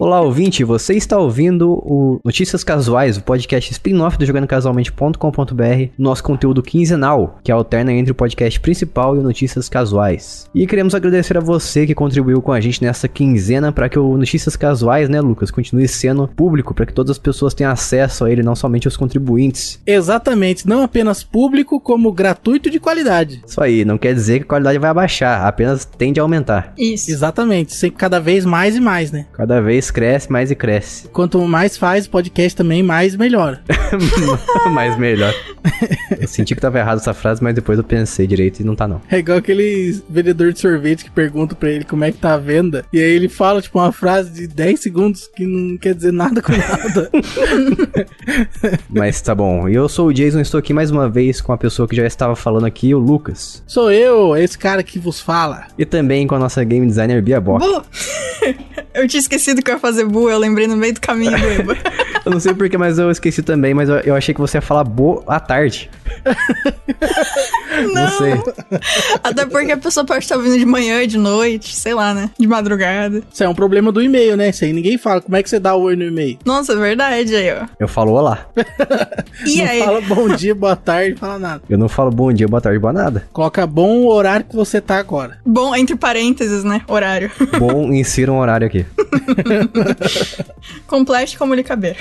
Olá, ouvinte, você está ouvindo o Notícias Casuais, o podcast spin-off do jogandocasualmente.com.br, nosso conteúdo quinzenal, que alterna entre o podcast principal e o Notícias Casuais. E queremos agradecer a você que contribuiu com a gente nessa quinzena para que o Notícias Casuais, né, Lucas, continue sendo público, para que todas as pessoas tenham acesso a ele, não somente os contribuintes. Exatamente, não apenas público, como gratuito de qualidade. Isso aí, não quer dizer que a qualidade vai abaixar, apenas tende a aumentar. Isso. Exatamente, sempre cada vez mais e mais, né? Cada vez cresce, mais e cresce. Quanto mais faz o podcast também, mais melhora. mais melhor. Eu senti que tava errado essa frase, mas depois eu pensei direito e não tá não. É igual aquele vendedor de sorvete que pergunta pra ele como é que tá a venda, e aí ele fala, tipo, uma frase de 10 segundos que não quer dizer nada com nada. mas tá bom. E eu sou o Jason, estou aqui mais uma vez com a pessoa que já estava falando aqui, o Lucas. Sou eu, esse cara que vos fala. E também com a nossa game designer Bia Bock. eu tinha esquecido que eu fazer bu, eu lembrei no meio do caminho do Eba. eu não sei porquê, mas eu esqueci também, mas eu, achei que você ia falar bu à tarde. não. não sei. Até porque a pessoa pode estar vindo de manhã, de noite, sei lá, né? De madrugada. Isso é um problema do e-mail, né? Isso aí ninguém fala. Como é que você dá o oi no e-mail? Nossa, é verdade aí, ó. Eu falo olá. e não aí? fala bom dia, boa tarde, fala nada. Eu não falo bom dia, boa tarde, boa nada. Coloca bom horário que você tá agora. Bom, entre parênteses, né? Horário. Bom, insira um horário aqui. Complete como lhe caber.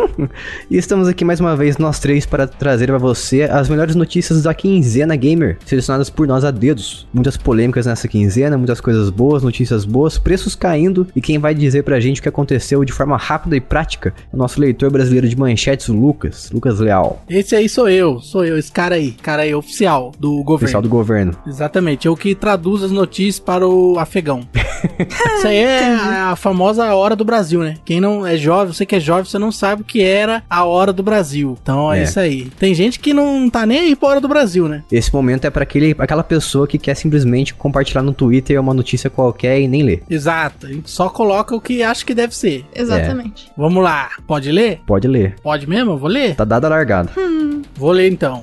e estamos aqui mais uma vez, nós três, para trazer para você as melhores notícias da quinzena gamer, selecionadas por nós a dedos. Muitas polêmicas nessa quinzena, muitas coisas boas, notícias boas, preços caindo e quem vai dizer pra gente o que aconteceu de forma rápida e prática é o nosso leitor brasileiro de manchetes, o Lucas, Lucas Leal. Esse aí sou eu, sou eu, esse cara aí, cara aí oficial do governo. Oficial do governo. Exatamente, eu que traduzo as notícias para o afegão. Isso aí é a famosa a hora do Brasil, né? Quem não é jovem, você que é jovem, você não sabe o que era a hora do Brasil. Então é, é. isso aí. Tem gente que não tá nem aí pra hora do Brasil, né? Esse momento é para aquela pessoa que quer simplesmente compartilhar no Twitter uma notícia qualquer e nem ler. Exato. Só coloca o que acha que deve ser. Exatamente. É. Vamos lá. Pode ler? Pode ler. Pode mesmo? vou ler? Tá dada a largada. Hum. Vou ler então.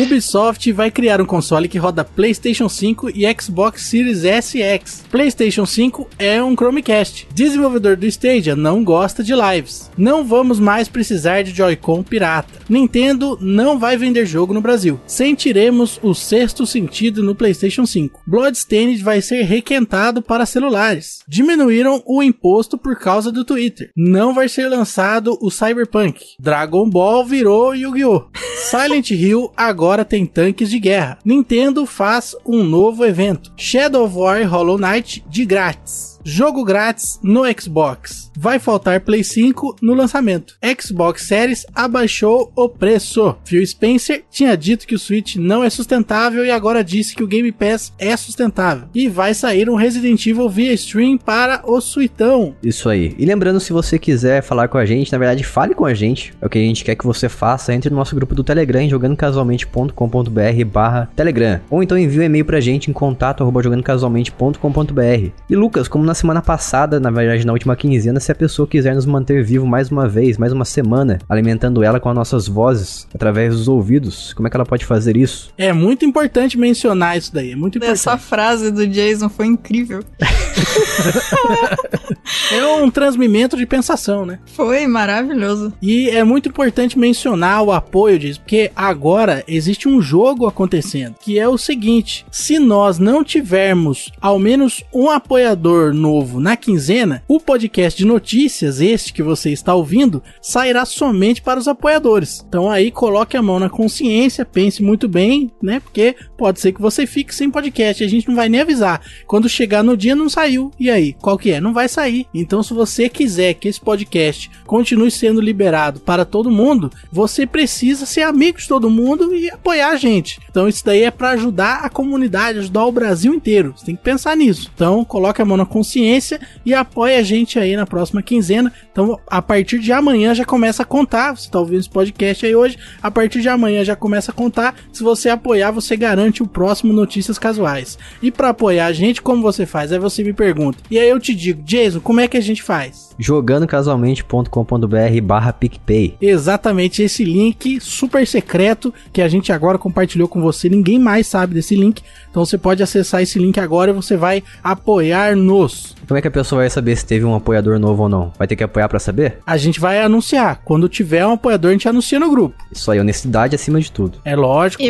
Ubisoft vai criar um console que roda PlayStation 5 e Xbox Series SX. X. PlayStation 5 é um Chromecast. Desenvolvedor do Stadia não gosta de lives. Não vamos mais precisar de Joy-Con pirata. Nintendo não vai vender jogo no Brasil. Sentiremos o sexto sentido no PlayStation 5. Bloodstained vai ser requentado para celulares. Diminuíram o imposto por causa do Twitter. Não vai ser lançado o Cyberpunk. Dragon Ball virou Yu-Gi-Oh! Silent Hill agora agora tem tanques de guerra. Nintendo faz um novo evento. Shadow of War Hollow Knight de grátis. Jogo grátis no Xbox. Vai faltar Play 5 no lançamento. Xbox Series abaixou o preço. Phil Spencer tinha dito que o Switch não é sustentável e agora disse que o Game Pass é sustentável. E vai sair um Resident Evil via stream para o Suitão. Isso aí. E lembrando, se você quiser falar com a gente, na verdade, fale com a gente. É o que a gente quer que você faça. Entre no nosso grupo do Telegram, jogandocasualmente.com.br barra Telegram. Ou então envie um e-mail pra gente em contato arroba jogandocasualmente.com.br. E Lucas, como na semana passada, na verdade na última quinzena, se a pessoa quiser nos manter vivo mais uma vez, mais uma semana, alimentando ela com as nossas vozes, através dos ouvidos, como é que ela pode fazer isso? É muito importante mencionar isso daí, é muito importante. Essa frase do Jason foi incrível. é um transmimento de pensação, né? Foi maravilhoso. E é muito importante mencionar o apoio disso, porque agora existe um jogo acontecendo, que é o seguinte: se nós não tivermos ao menos um apoiador no novo na quinzena, o podcast de notícias, este que você está ouvindo, sairá somente para os apoiadores. Então aí coloque a mão na consciência, pense muito bem, né? Porque pode ser que você fique sem podcast, a gente não vai nem avisar. Quando chegar no dia não saiu. E aí, qual que é? Não vai sair. Então se você quiser que esse podcast continue sendo liberado para todo mundo, você precisa ser amigo de todo mundo e apoiar a gente. Então isso daí é para ajudar a comunidade, ajudar o Brasil inteiro. Você tem que pensar nisso. Então coloque a mão na consciência consciência e apoia a gente aí na próxima quinzena. Então, a partir de amanhã já começa a contar. Você tá ouvindo esse podcast aí hoje, a partir de amanhã já começa a contar. Se você apoiar, você garante o próximo Notícias Casuais. E para apoiar a gente, como você faz? Aí você me pergunta. E aí eu te digo, Jason, como é que a gente faz? jogandocasualmente.com.br barra PicPay. Exatamente, esse link super secreto que a gente agora compartilhou com você. Ninguém mais sabe desse link, então você pode acessar esse link agora e você vai apoiar-nos. Como é que a pessoa vai saber se teve um apoiador novo ou não? Vai ter que apoiar para saber? A gente vai anunciar. Quando tiver um apoiador, a gente anuncia no grupo. Isso aí, honestidade acima de tudo. É lógico.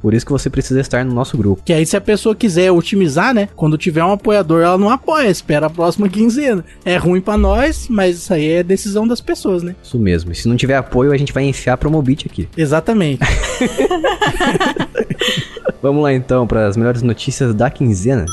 Por isso que você precisa estar no nosso grupo. Que aí, se a pessoa quiser otimizar, né? Quando tiver um apoiador, ela não apoia, espera a próxima quinzena. É ruim para nós, mas isso aí é decisão das pessoas, né? Isso mesmo. E se não tiver apoio, a gente vai enfiar Promobit aqui. Exatamente. Vamos lá então para as melhores notícias da quinzena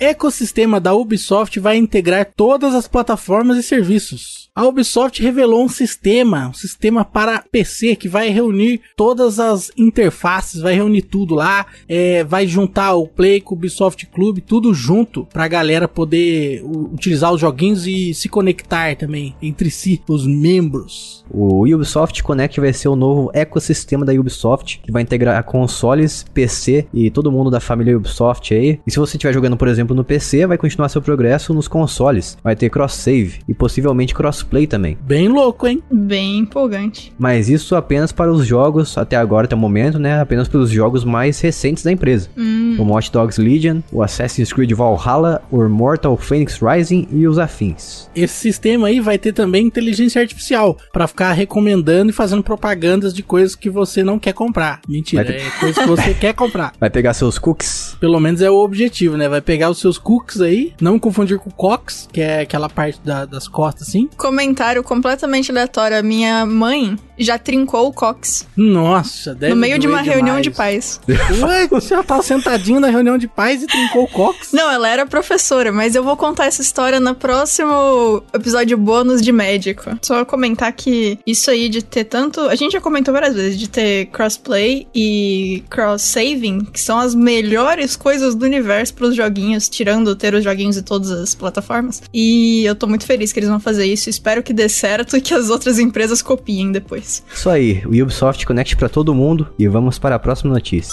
ecossistema da Ubisoft vai integrar todas as plataformas e serviços a Ubisoft revelou um sistema, um sistema para PC que vai reunir todas as interfaces, vai reunir tudo lá, é, vai juntar o Play com o Ubisoft Club, tudo junto para a galera poder utilizar os joguinhos e se conectar também entre si, os membros. O Ubisoft Connect vai ser o novo ecossistema da Ubisoft, que vai integrar consoles, PC e todo mundo da família Ubisoft aí. E se você estiver jogando, por exemplo, no PC, vai continuar seu progresso nos consoles. Vai ter cross-save e possivelmente cross crossplay também. Bem louco, hein? Bem empolgante. Mas isso apenas para os jogos, até agora, até o momento, né? Apenas para os jogos mais recentes da empresa. Hum. Como Watch Dogs Legion, o Assassin's Creed Valhalla, o Immortal Phoenix Rising e os afins. Esse sistema aí vai ter também inteligência artificial, para ficar recomendando e fazendo propagandas de coisas que você não quer comprar. Mentira, pe... é coisas que você quer comprar. Vai pegar seus cookies? Pelo menos é o objetivo, né? Vai pegar os seus cookies aí, não confundir com cox, que é aquela parte da, das costas assim. Como comentário completamente aleatório. A minha mãe já trincou o cox. Nossa, deve No meio de uma demais. reunião de pais. Ué, você já tava sentadinho na reunião de pais e trincou o cox? Não, ela era professora, mas eu vou contar essa história no próximo episódio bônus de médico. Só comentar que isso aí de ter tanto. A gente já comentou várias vezes, de ter crossplay e cross-saving, que são as melhores coisas do universo pros joguinhos, tirando ter os joguinhos de todas as plataformas. E eu tô muito feliz que eles vão fazer isso. Espero espero que dê certo e que as outras empresas copiem depois. Isso aí, o Ubisoft Connect para todo mundo e vamos para a próxima notícia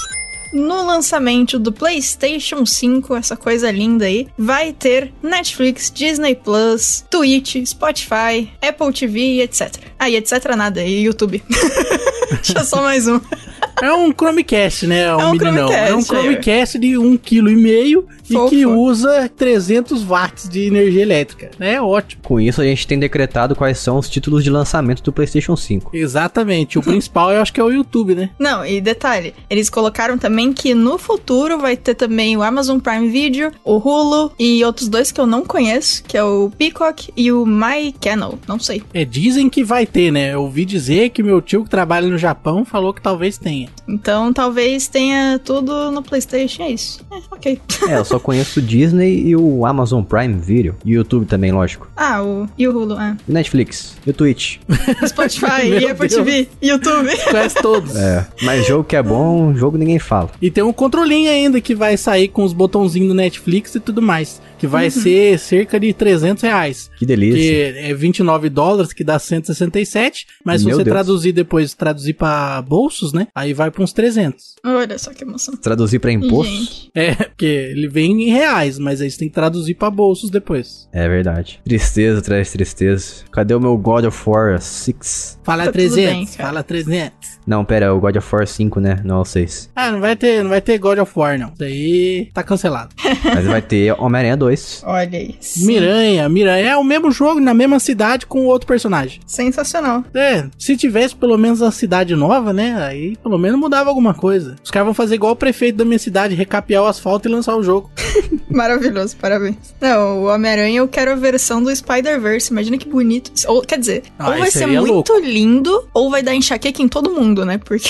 no lançamento do PlayStation 5, essa coisa linda aí, vai ter Netflix, Disney Plus, Twitch, Spotify, Apple TV etc. Ah, e etc nada, e YouTube. Deixa só mais um. É um Chromecast, né? Um é um meninão. Chromecast, é um Chromecast é. de um quilo e meio e que usa 300 watts de energia elétrica. É ótimo. Com isso, a gente tem decretado quais são os títulos de lançamento do PlayStation 5. Exatamente. O principal eu acho que é o YouTube, né? Não, e detalhe, eles colocaram também que no futuro vai ter também o Amazon Prime Video, o Hulu e outros dois que eu não conheço, que é o Peacock e o My Channel. Não sei. É, dizem que vai ter, né? Eu ouvi dizer que meu tio que trabalha no Japão falou que talvez tenha. Então talvez tenha tudo no PlayStation, é isso. É, ok. É, eu só só conheço o Disney e o Amazon Prime Video. E o YouTube também, lógico. Ah, o... e o Hulu, é. Netflix, e o Twitch. Spotify, e Apple TV, YouTube. Conhece todos. É, mas jogo que é bom, jogo ninguém fala. E tem um controlinho ainda que vai sair com os botãozinhos do Netflix e tudo mais que vai uhum. ser cerca de 300 reais. Que delícia. Que é 29 dólares, que dá 167, mas se você Deus. traduzir depois, traduzir para bolsos, né? Aí vai para uns 300. Olha só que emoção. Traduzir para imposto? É, porque ele vem em reais, mas aí você tem que traduzir para bolsos depois. É verdade. Tristeza traz tristeza. Cadê o meu God of War 6? Fala tá 300, bem, fala 300. Não, pera, é o God of War 5, né? Não, é o 6. Ah, não vai ter, não vai ter God of War não. Isso aí tá cancelado. mas vai ter Homem-Aranha 2. 2. Olha isso. Miranha, Miranha. É o mesmo jogo na mesma cidade com outro personagem. Sensacional. É, se tivesse pelo menos a cidade nova, né? Aí pelo menos mudava alguma coisa. Os caras vão fazer igual o prefeito da minha cidade, recapear o asfalto e lançar o jogo. Maravilhoso, parabéns. Não, o Homem-Aranha eu quero a versão do Spider-Verse. Imagina que bonito. Ou, quer dizer, ah, ou vai ser é muito louco. lindo, ou vai dar enxaqueca em todo mundo, né? Porque.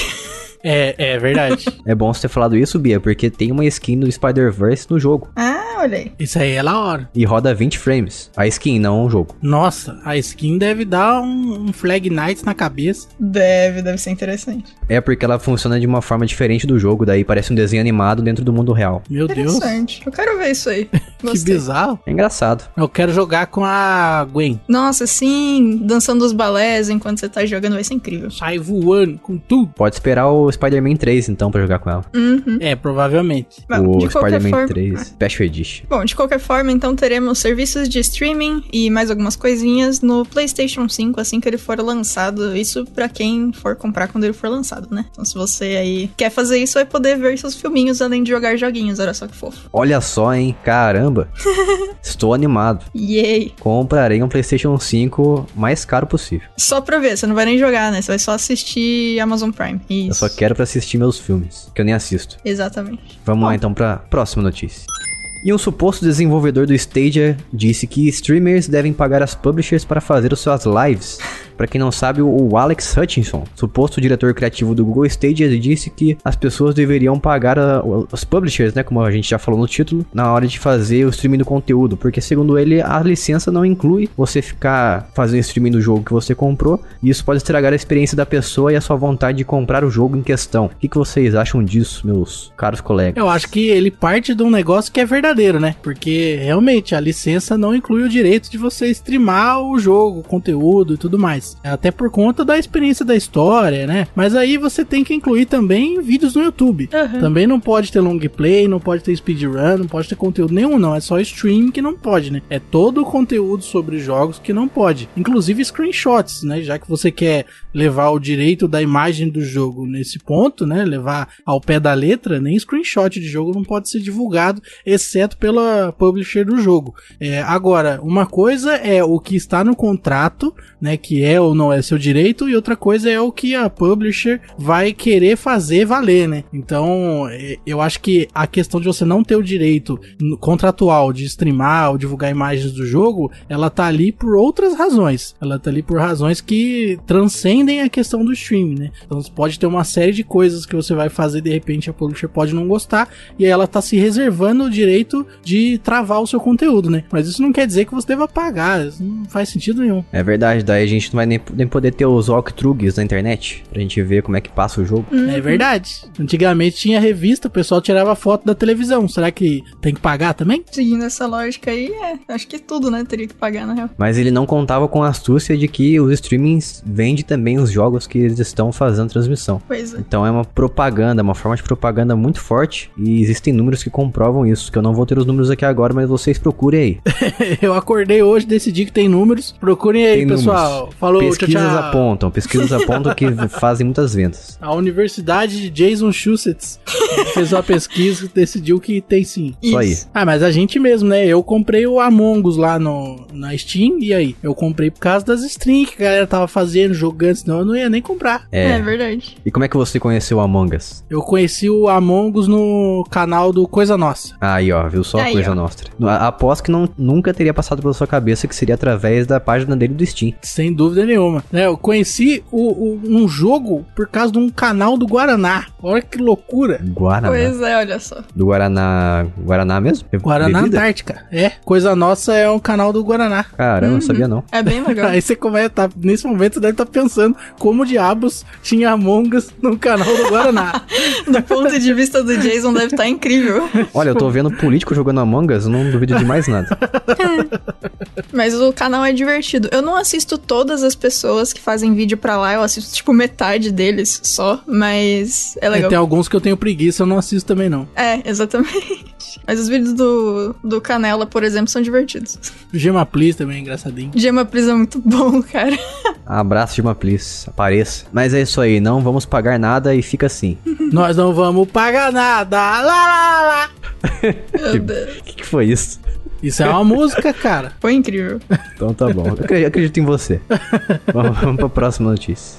É, é verdade. é bom você ter falado isso, Bia, porque tem uma skin do Spider-Verse no jogo. Ah, olha aí. Isso aí é da hora. E roda 20 frames. A skin, não o jogo. Nossa, a skin deve dar um, um Flag Knight na cabeça. Deve, deve ser interessante. É porque ela funciona de uma forma diferente do jogo, daí parece um desenho animado dentro do mundo real. Meu Deus. Interessante. Eu quero ver isso aí. que bizarro. É engraçado. Eu quero jogar com a Gwen. Nossa, sim, dançando os balés enquanto você tá jogando vai ser incrível. Sai voando com tudo. Pode esperar o Spider-Man 3, então, pra jogar com ela. Uhum. É, provavelmente. o Spider-Man 3 Special é. Edition. Bom, de qualquer forma, então teremos serviços de streaming e mais algumas coisinhas no PlayStation 5 assim que ele for lançado. Isso para quem for comprar quando ele for lançado, né? Então, se você aí quer fazer isso, vai poder ver seus filminhos além de jogar joguinhos. Olha só que fofo. Olha só, hein? Caramba! Estou animado. Yay! Comprarei um PlayStation 5 mais caro possível. Só pra ver, você não vai nem jogar, né? Você vai só assistir Amazon Prime. Isso. Eu só quero quero para assistir meus filmes, que eu nem assisto. Exatamente. Vamos Bom. lá então para próxima notícia. E um suposto desenvolvedor do Stadia disse que streamers devem pagar as publishers para fazer suas lives para quem não sabe, o Alex Hutchinson, suposto diretor criativo do Google Stadia, disse que as pessoas deveriam pagar a, ah, os publishers, né, como a gente já falou no título, na hora de fazer o streaming do conteúdo, porque segundo ele, a licença não inclui você ficar fazendo streaming do jogo que você comprou, e isso pode estragar a experiência da pessoa e a sua vontade de comprar o jogo em questão. O que, que vocês acham disso, meus caros colegas? Eu acho que ele parte de um negócio que é verdadeiro, né? Porque realmente a licença não inclui o direito de você streamar o jogo, o conteúdo e tudo mais mais. Até por conta da experiência da história, né? Mas aí você tem que incluir também vídeos no YouTube. Uhum. Também não pode ter long play, não pode ter speedrun, não pode ter conteúdo nenhum, não. É só stream que não pode, né? É todo o conteúdo sobre jogos que não pode. Inclusive screenshots, né? Já que você quer levar o direito da imagem do jogo nesse ponto, né? Levar ao pé da letra, nem screenshot de jogo não pode ser divulgado, exceto pela publisher do jogo. É, agora, uma coisa é o que está no contrato, né? Que é é ou não é seu direito, e outra coisa é o que a publisher vai querer fazer valer, né? Então, é, eu acho que a questão de você não ter o direito contratual de streamar ou divulgar imagens do jogo, ela tá ali por outras razões. Ela tá ali por razões que transcendem a questão do streaming, né? Então, você pode ter uma série de coisas que você vai fazer, de repente a publisher pode não gostar, e aí ela tá se reservando o direito de travar o seu conteúdo, né? Mas isso não quer dizer que você deva pagar, isso não faz sentido nenhum. É verdade, daí a gente não vai vai nem, nem poder ter os walkthroughs na internet pra gente ver como é que passa o jogo. Hum. É verdade. Antigamente tinha revista, o pessoal tirava foto da televisão. Será que tem que pagar também? Seguindo essa lógica aí, é. Acho que tudo, né? Teria que pagar, na real. Mas ele não contava com a astúcia de que os streamings vendem também os jogos que eles estão fazendo transmissão. Pois é. Então é uma propaganda, uma forma de propaganda muito forte. E existem números que comprovam isso. Que eu não vou ter os números aqui agora, mas vocês procurem aí. eu acordei hoje, decidi que tem números. Procurem aí, tem pessoal. Números. Falou Falou, pesquisas tchau, tchau. apontam, pesquisas apontam que fazem muitas vendas. A Universidade de Jason Schussetts fez uma pesquisa e decidiu que tem sim. Isso. aí. Ah, mas a gente mesmo, né? Eu comprei o Among Us lá no, na Steam, e aí? Eu comprei por causa das streams que a galera tava fazendo, jogando, senão eu não ia nem comprar. É, é verdade. E como é que você conheceu o Among Us? Eu conheci o Among Us no canal do Coisa Nossa. Aí, ó, viu só aí, Coisa ó. Nossa. Aposto que não, nunca teria passado pela sua cabeça que seria através da página dele do Steam. Sem dúvida nenhuma. Né? Eu conheci o, o, um jogo por causa de um canal do Guaraná. Olha que loucura. Guaraná. Pois é, olha só. Do Guaraná. Guaraná mesmo? Guaraná Bebida? Antártica. É. Coisa Nossa é um canal do Guaraná. Caramba, uhum. não sabia não. É bem legal. Aí você começa. Tá, nesse momento você deve estar tá pensando como diabos tinha Among Us no canal do Guaraná. do ponto de vista do Jason, deve estar tá incrível. Olha, eu tô vendo político jogando Among Us, não duvido de mais nada. Mas o canal é divertido. Eu não assisto todas as pessoas que fazem vídeo pra lá, eu assisto tipo metade deles só, mas é, é legal. É, tem alguns que eu tenho preguiça, eu não assisto também não. É, exatamente. Mas os vídeos do, do Canela, por exemplo, são divertidos. Gema Please também é engraçadinho. Gema Please é muito bom, cara. Abraço, Gema Please. Apareça. Mas é isso aí, não vamos pagar nada e fica assim. Nós não vamos pagar nada! Lá, lá, lá. que, que, que foi isso? Isso é uma música, cara. Foi incrível. Então tá bom. Eu acredito em você. vamos, vamos pra próxima notícia.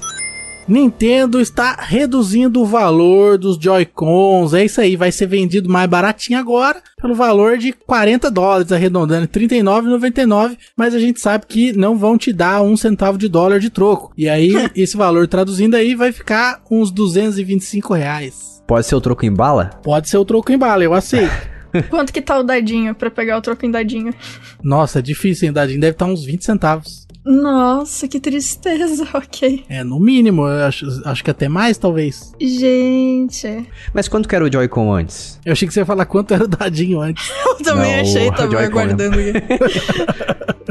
Nintendo está reduzindo o valor dos Joy-Cons. É isso aí, vai ser vendido mais baratinho agora, pelo valor de 40 dólares, arredondando 39,99, mas a gente sabe que não vão te dar um centavo de dólar de troco. E aí, esse valor traduzindo aí vai ficar uns 225 reais. Pode ser o troco em bala? Pode ser o troco em bala, eu aceito. Quanto que tá o dadinho pra pegar o troco em dadinho? Nossa, é difícil, hein? Dadinho deve estar tá uns 20 centavos. Nossa, que tristeza, ok. É, no mínimo, acho, acho que até mais, talvez. Gente. É. Mas quanto que era o Joy-Con antes? Eu achei que você ia falar quanto era o dadinho antes. Eu também Não, achei, tava aguardando. Né?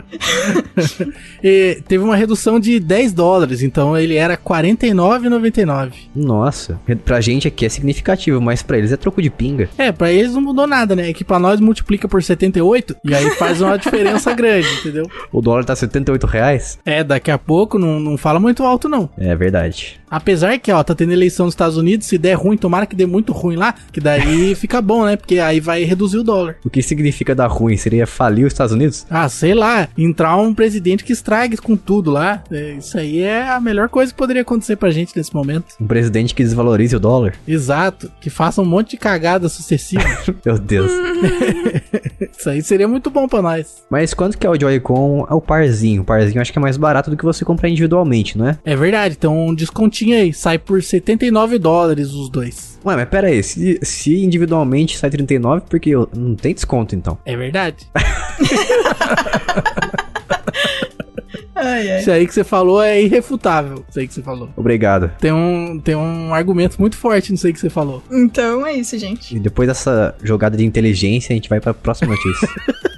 e teve uma redução de 10 dólares, então ele era 49,99. Nossa, pra gente aqui é significativo, mas pra eles é troco de pinga. É, pra eles não mudou nada, né? É que pra nós multiplica por 78 e aí faz uma diferença grande, entendeu? O dólar tá 78 reais reais. É, daqui a pouco não, não fala muito alto, não. É verdade. Apesar que, ó, tá tendo eleição nos Estados Unidos, se der ruim, tomara que dê muito ruim lá, que daí fica bom, né? Porque aí vai reduzir o dólar. O que significa dar ruim? Seria falir os Estados Unidos? Ah, sei lá. Entrar um presidente que estrague com tudo lá. É, isso aí é a melhor coisa que poderia acontecer pra gente nesse momento. Um presidente que desvalorize o dólar. Exato. Que faça um monte de cagada sucessiva. Meu Deus. Isso aí seria muito bom pra nós. Mas quanto que é o Joy-Con? É o parzinho. O parzinho acho que é mais barato do que você comprar individualmente, não é? É verdade. Então, um desconto continha aí, sai por 79 dólares os dois. Ué, mas pera aí, se, se individualmente sai 39, porque eu, não tem desconto então. É verdade. Ai, ai. Isso aí que você falou é irrefutável. Isso aí que você falou. Obrigado. Tem um, tem um argumento muito forte nisso aí que você falou. Então é isso, gente. E depois dessa jogada de inteligência, a gente vai pra próxima notícia.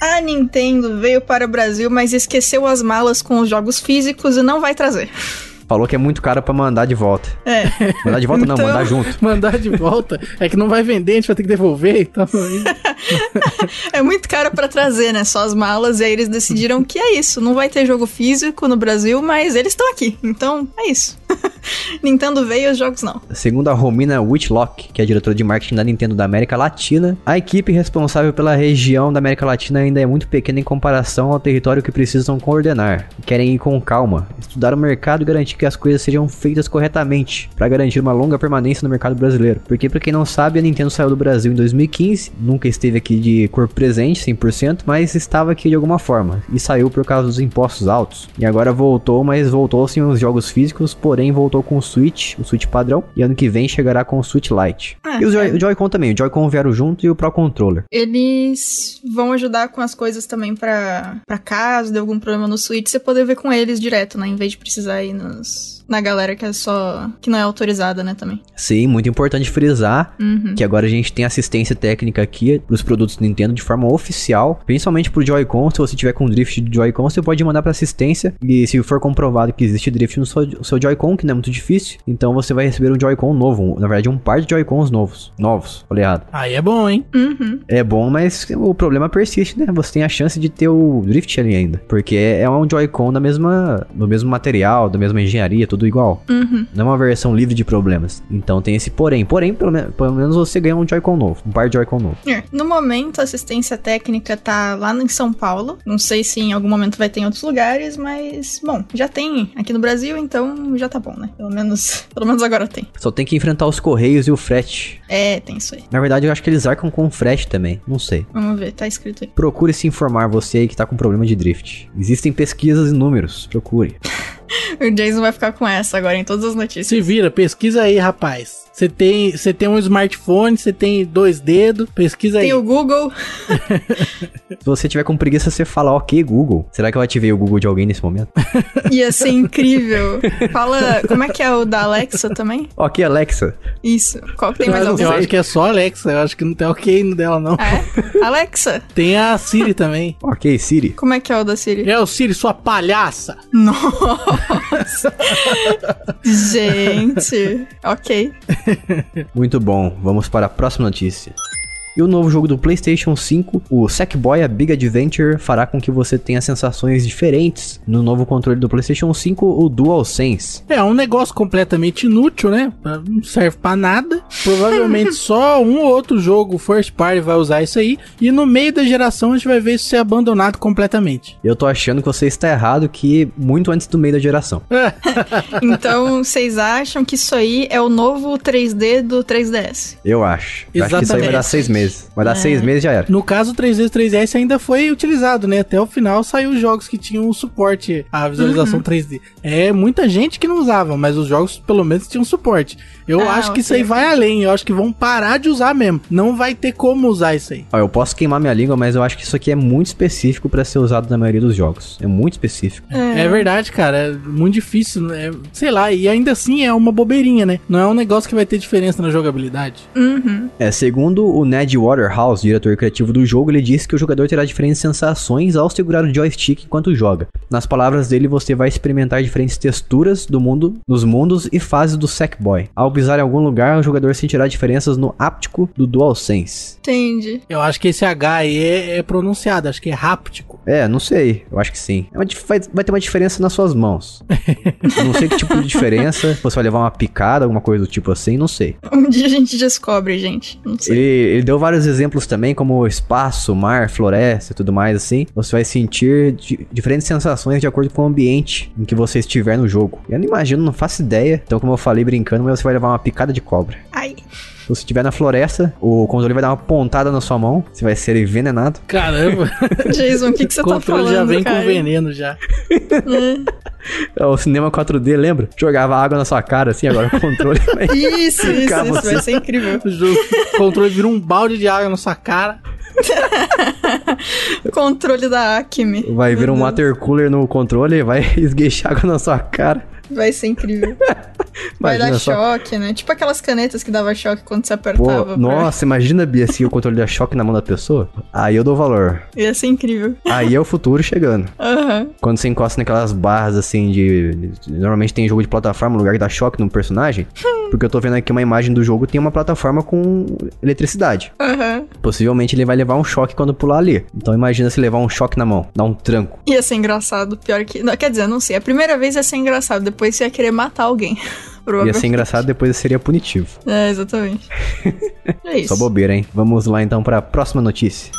A Nintendo veio para o Brasil, mas esqueceu as malas com os jogos físicos e não vai trazer. Falou que é muito caro para mandar de volta. É. Mandar de volta então, não, mandar então- junto. Mandar de volta é que não vai vender, a gente vai ter que devolver e então... tal. é muito caro para trazer, né? Só as malas. E aí eles decidiram que é isso. Não vai ter jogo físico no Brasil, mas eles estão aqui. Então é isso. Nintendo veio, os jogos não. Segundo a Romina Whitlock, que é diretora de marketing da Nintendo da América Latina, a equipe responsável pela região da América Latina ainda é muito pequena em comparação ao território que precisam coordenar. Querem ir com calma, estudar o mercado e garantir que as coisas sejam feitas corretamente, para garantir uma longa permanência no mercado brasileiro. Porque, para quem não sabe, a Nintendo saiu do Brasil em 2015, nunca esteve aqui de cor presente 100%, mas estava aqui de alguma forma, e saiu por causa dos impostos altos. E agora voltou, mas voltou sem os jogos físicos, porém voltou com o Switch, o Switch padrão, e ano que vem chegará com o Switch Lite. Ah, e o, Joy, é. con também, o Joy-Con vieram junto e o Pro Controller. Eles vão ajudar com as coisas também para caso de algum problema no Switch, você poder ver com eles direto, né? Em vez de precisar ir nos na galera que é só. que não é autorizada, né, também. Sim, muito importante frisar uhum. que agora a gente tem assistência técnica aqui pros produtos Nintendo de forma oficial, principalmente pro Joy-Con. Se você tiver com drift de Joy-Con, você pode mandar pra assistência. E se for comprovado que existe drift no seu, seu Joy-Con, que não é muito difícil, então você vai receber um Joy-Con novo. Na verdade, um par de Joy-Cons novos. Novos, falei errado. Aí é bom, hein? Uhum. É bom, mas o problema persiste, né? Você tem a chance de ter o drift ali ainda. Porque é, é um Joy-Con da mesma, do mesmo material, da mesma engenharia, tudo tudo igual. Uhum. Não é uma versão livre de problemas. Então tem esse porém. Porém, pelo, me pelo menos você ganha um Joy-Con novo, um par de Joy-Con novo. É. No momento, a assistência técnica tá lá em São Paulo. Não sei se em algum momento vai ter em outros lugares, mas, bom, já tem aqui no Brasil, então já tá bom, né? Pelo menos, pelo menos agora tem. Só tem que enfrentar os correios e o frete. É, tem isso aí. Na verdade, eu acho que eles arcam com frete também. Não sei. Vamos ver, tá escrito aí. Procure se informar, você aí que tá com problema de drift. Existem pesquisas e números. Procure. o Jason vai ficar com essa agora em todas as notícias. Se vira, pesquisa aí, rapaz. Você tem, você tem um smartphone, você tem dois dedos, pesquisa tem aí. Tem o Google. Se você tiver com preguiça, você fala, ok, Google. Será que eu ativei o Google de alguém nesse momento? Ia ser incrível. Fala, como é que é o da Alexa também? Ok, Alexa. Isso. Qual que tem mais alguma? Eu acho que é só Alexa, eu acho que não tem ok no dela, não. É? Alexa? Tem a Siri também. ok, Siri. Como é que é o da Siri? É o Siri, sua palhaça. Nossa. Gente. Ok. Muito bom, vamos para a próxima notícia. E o novo jogo do PlayStation 5, o Sackboy A Big Adventure, fará com que você tenha sensações diferentes no novo controle do PlayStation 5, o DualSense. É um negócio completamente inútil, né? Não serve para nada. Provavelmente só um ou outro jogo first party vai usar isso aí. E no meio da geração a gente vai ver isso ser abandonado completamente. Eu tô achando que você está errado que muito antes do meio da geração. então, vocês acham que isso aí é o novo 3D do 3DS? Eu acho. Eu acho que isso aí vai dar seis meses meses. Vai dar é. seis meses já era. No caso, o 3D3S ainda foi utilizado, né? Até o final saiu jogos que tinham suporte à visualização uhum. 3D. É muita gente que não usava, mas os jogos pelo menos tinham suporte. Eu ah, acho que okay. isso aí vai além. Eu acho que vão parar de usar mesmo. Não vai ter como usar isso aí. Ó, eu posso queimar minha língua, mas eu acho que isso aqui é muito específico para ser usado na maioria dos jogos. É muito específico. É, é verdade, cara. É muito difícil. É, sei lá. E ainda assim é uma bobeirinha, né? Não é um negócio que vai ter diferença na jogabilidade. Uhum. É, segundo o Ned Waterhouse, diretor criativo do jogo, ele disse que o jogador terá diferentes sensações ao segurar o joystick enquanto joga. Nas palavras dele, você vai experimentar diferentes texturas do mundo, nos mundos e fases do Sackboy. Ao pisar em algum lugar, o jogador sentirá diferenças no áptico do DualSense. Entendi. Eu acho que esse H aí é, é pronunciado, acho que é ráptico. É, não sei. Eu acho que sim. É uma, vai, vai, ter uma diferença nas suas mãos. não sei que tipo de diferença. Você vai levar uma picada, alguma coisa do tipo assim, não sei. Um dia a gente descobre, gente. Não sei. Ele, ele deu vários exemplos também, como espaço, mar, floresta e tudo mais assim. Você vai sentir diferentes sensações de acordo com o ambiente em que você estiver no jogo. Eu não imagino, não faço ideia. Então, como eu falei brincando, mas você vai levar uma picada de cobra. Ai. Se você estiver na floresta, o controle vai dar uma pontada na sua mão, você vai ser envenenado. Caramba! Jason, o que, que você tá falando? O controle já vem cara. com veneno já. é. é o cinema 4D, lembra? Jogava água na sua cara assim, agora o controle vai. Isso, isso, isso você. vai ser incrível. O controle vira um balde de água na sua cara. controle da Acme. Vai vir um water cooler no controle, vai esgueichar água na sua cara. Vai ser incrível. Vai dar só... choque, né? Tipo aquelas canetas que dava choque quando você apertava. Pô, pra... Nossa, imagina, Bia, se assim, o controle da choque na mão da pessoa. Aí eu dou valor. Ia ser incrível. Aí é o futuro chegando. Uhum. Quando você encosta naquelas barras assim de. Normalmente tem jogo de plataforma, lugar que dá choque no personagem. porque eu tô vendo aqui uma imagem do jogo, tem uma plataforma com eletricidade. Uhum. Possivelmente ele vai levar um choque quando pular ali. Então imagina se levar um choque na mão, dar um tranco. Ia ser engraçado, pior que. Não, quer dizer, não sei. A primeira vez ia ser engraçado, depois você ia querer matar alguém. Ia ser engraçado, depois seria punitivo. É, exatamente. é isso. Só bobeira, hein? Vamos lá então para a próxima notícia.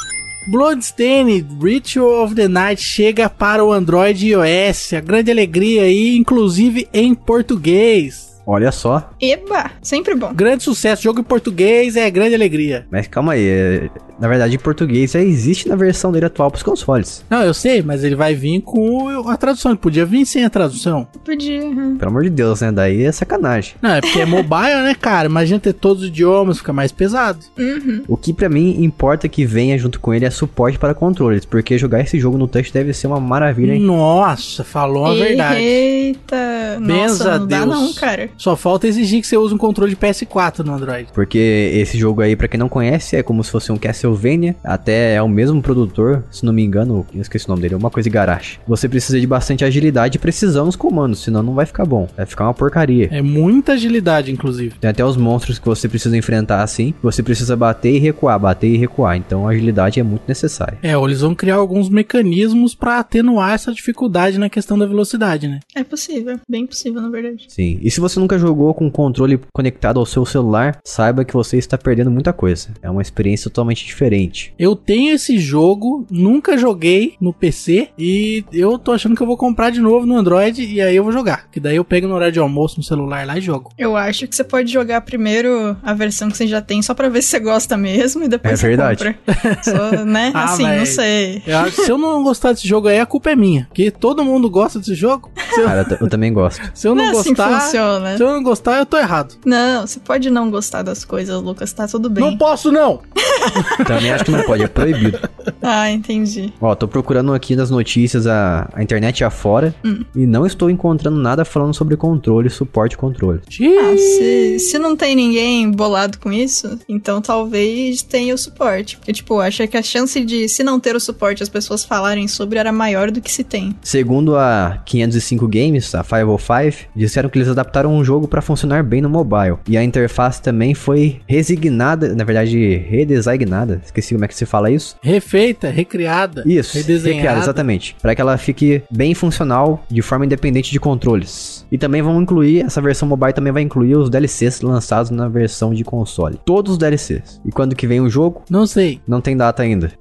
Bloodstained Ritual of the Night chega para o Android e iOS. A grande alegria aí, inclusive em português. Olha só. Eba, sempre bom. Grande sucesso, jogo em português é grande alegria. Mas calma aí, é, na verdade em português já existe na versão dele atual pros consoles. Não, eu sei, mas ele vai vir com a tradução, ele podia vir sem a tradução. Podia. Uhum. Pelo amor de Deus, né? Daí é sacanagem. Não, é porque é mobile, né, cara? Imagina ter todos os idiomas, fica mais pesado. Uhum. O que para mim importa que venha junto com ele é suporte para controles, porque jogar esse jogo no touch deve ser uma maravilha, hein? Nossa, falou a Eita, verdade. Eita, Benza nossa, não Deus. dá não, cara. Só falta exigir que você use um controle de PS4 no Android. Porque esse jogo aí, para quem não conhece, é como se fosse um Castlevania. Até é o mesmo produtor, se não me engano, eu esqueci o nome dele, é uma coisa de garagem. Você precisa de bastante agilidade e precisão nos comandos, senão não vai ficar bom. Vai ficar uma porcaria. É muita agilidade, inclusive. Tem até os monstros que você precisa enfrentar assim. Você precisa bater e recuar, bater e recuar. Então a agilidade é muito necessária. É, eles vão criar alguns mecanismos para atenuar essa dificuldade na questão da velocidade, né? É possível, bem possível, na verdade. Sim. E se você não nunca jogou com o controle conectado ao seu celular, saiba que você está perdendo muita coisa. É uma experiência totalmente diferente. Eu tenho esse jogo, nunca joguei no PC e eu tô achando que eu vou comprar de novo no Android e aí eu vou jogar. Que daí eu pego no horário de almoço no celular lá e jogo. Eu acho que você pode jogar primeiro a versão que você já tem só pra ver se você gosta mesmo e depois é você verdade. compra. Só, né? ah, assim, mas... não sei. Eu, se eu não gostar desse jogo aí, a culpa é minha. Porque todo mundo gosta desse jogo. Eu... Cara, eu, eu também gosto. Se eu não, não é assim gostar. Assim funciona. Se eu não gostar, eu tô errado. Não, você pode não gostar das coisas, Lucas, tá tudo bem. Não posso, não! Também acho que não pode, é proibido. Ah, entendi. Ó, tô procurando aqui nas notícias a, a internet afora hum. e não estou encontrando nada falando sobre controle, suporte e controle. Ah, se, se não tem ninguém bolado com isso, então talvez tenha o suporte. Porque, tipo, acho que a chance de, se não ter o suporte, as pessoas falarem sobre era maior do que se tem. Segundo a 505 Games, a 505, disseram que eles adaptaram um jogo para funcionar bem no mobile. E a interface também foi resignada, na verdade, redesignada. Esqueci como é que se fala isso. Refeita, recriada. Isso, redesenhada. recriada, exatamente. Para que ela fique bem funcional de forma independente de controles. E também vão incluir, essa versão mobile também vai incluir os DLCs lançados na versão de console. Todos os DLCs. E quando que vem o jogo? Não sei. Não tem data ainda.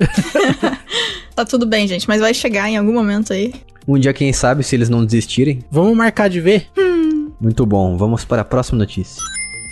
tá tudo bem, gente, mas vai chegar em algum momento aí. Um dia, quem sabe, se eles não desistirem. Vamos marcar de ver? Hum. Muito bom, vamos para a próxima notícia.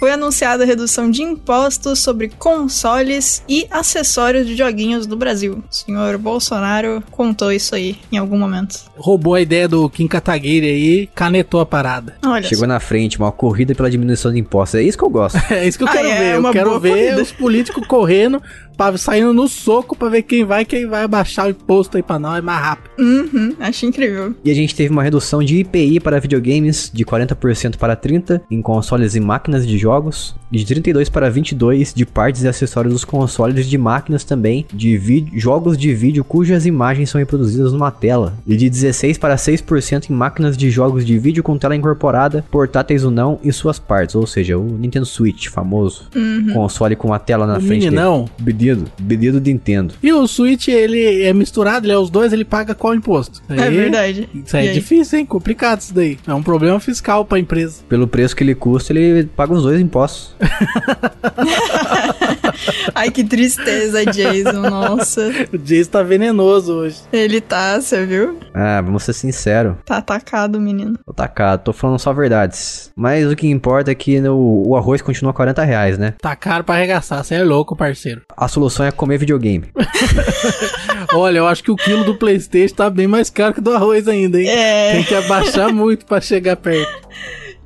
Foi anunciada a redução de impostos sobre consoles e acessórios de joguinhos no Brasil. O senhor Bolsonaro contou isso aí em algum momento. Roubou a ideia do Kim Kataguiri aí, canetou a parada. Olha Chegou na frente, uma corrida pela diminuição de impostos. É isso que eu gosto. é isso que eu ah, quero é, ver. Eu quero ver corrida. os políticos correndo pra, saindo no soco pra ver quem vai, quem vai baixar o imposto aí pra nós mais rápido. Uhum, acho incrível. E a gente teve uma redução de IPI para videogames de 40% para 30% em consoles e máquinas de jogos, e de 32% para 22% de partes e acessórios dos consoles de máquinas também, de jogos de vídeo cujas imagens são reproduzidas numa tela, e de 16% para 6% em máquinas de jogos de vídeo com tela incorporada, portáteis ou não, e suas partes, ou seja, o Nintendo Switch, famoso uhum. console com a tela na o frente. Meninão. Dele bebido bebido de Nintendo. E o Switch, ele é misturado, ele é os dois, ele paga qual imposto? É aí, é verdade. Isso aí é aí? difícil, hein? Complicado isso daí. É um problema fiscal pra empresa. Pelo preço que ele custa, ele paga os dois impostos. Ai, que tristeza, Jason, nossa. O Jason tá venenoso hoje. Ele tá, você viu? Ah, vamos ser sincero. Tá atacado, menino. Tô atacado, tô falando só verdades. Mas o que importa é que no, o arroz continua 40 reais, né? Tá caro pra arregaçar, você é louco, parceiro. As solução é comer videogame. Olha, eu acho que o quilo do Playstation tá bem mais caro que do arroz ainda, hein? É. Tem que abaixar muito para chegar perto.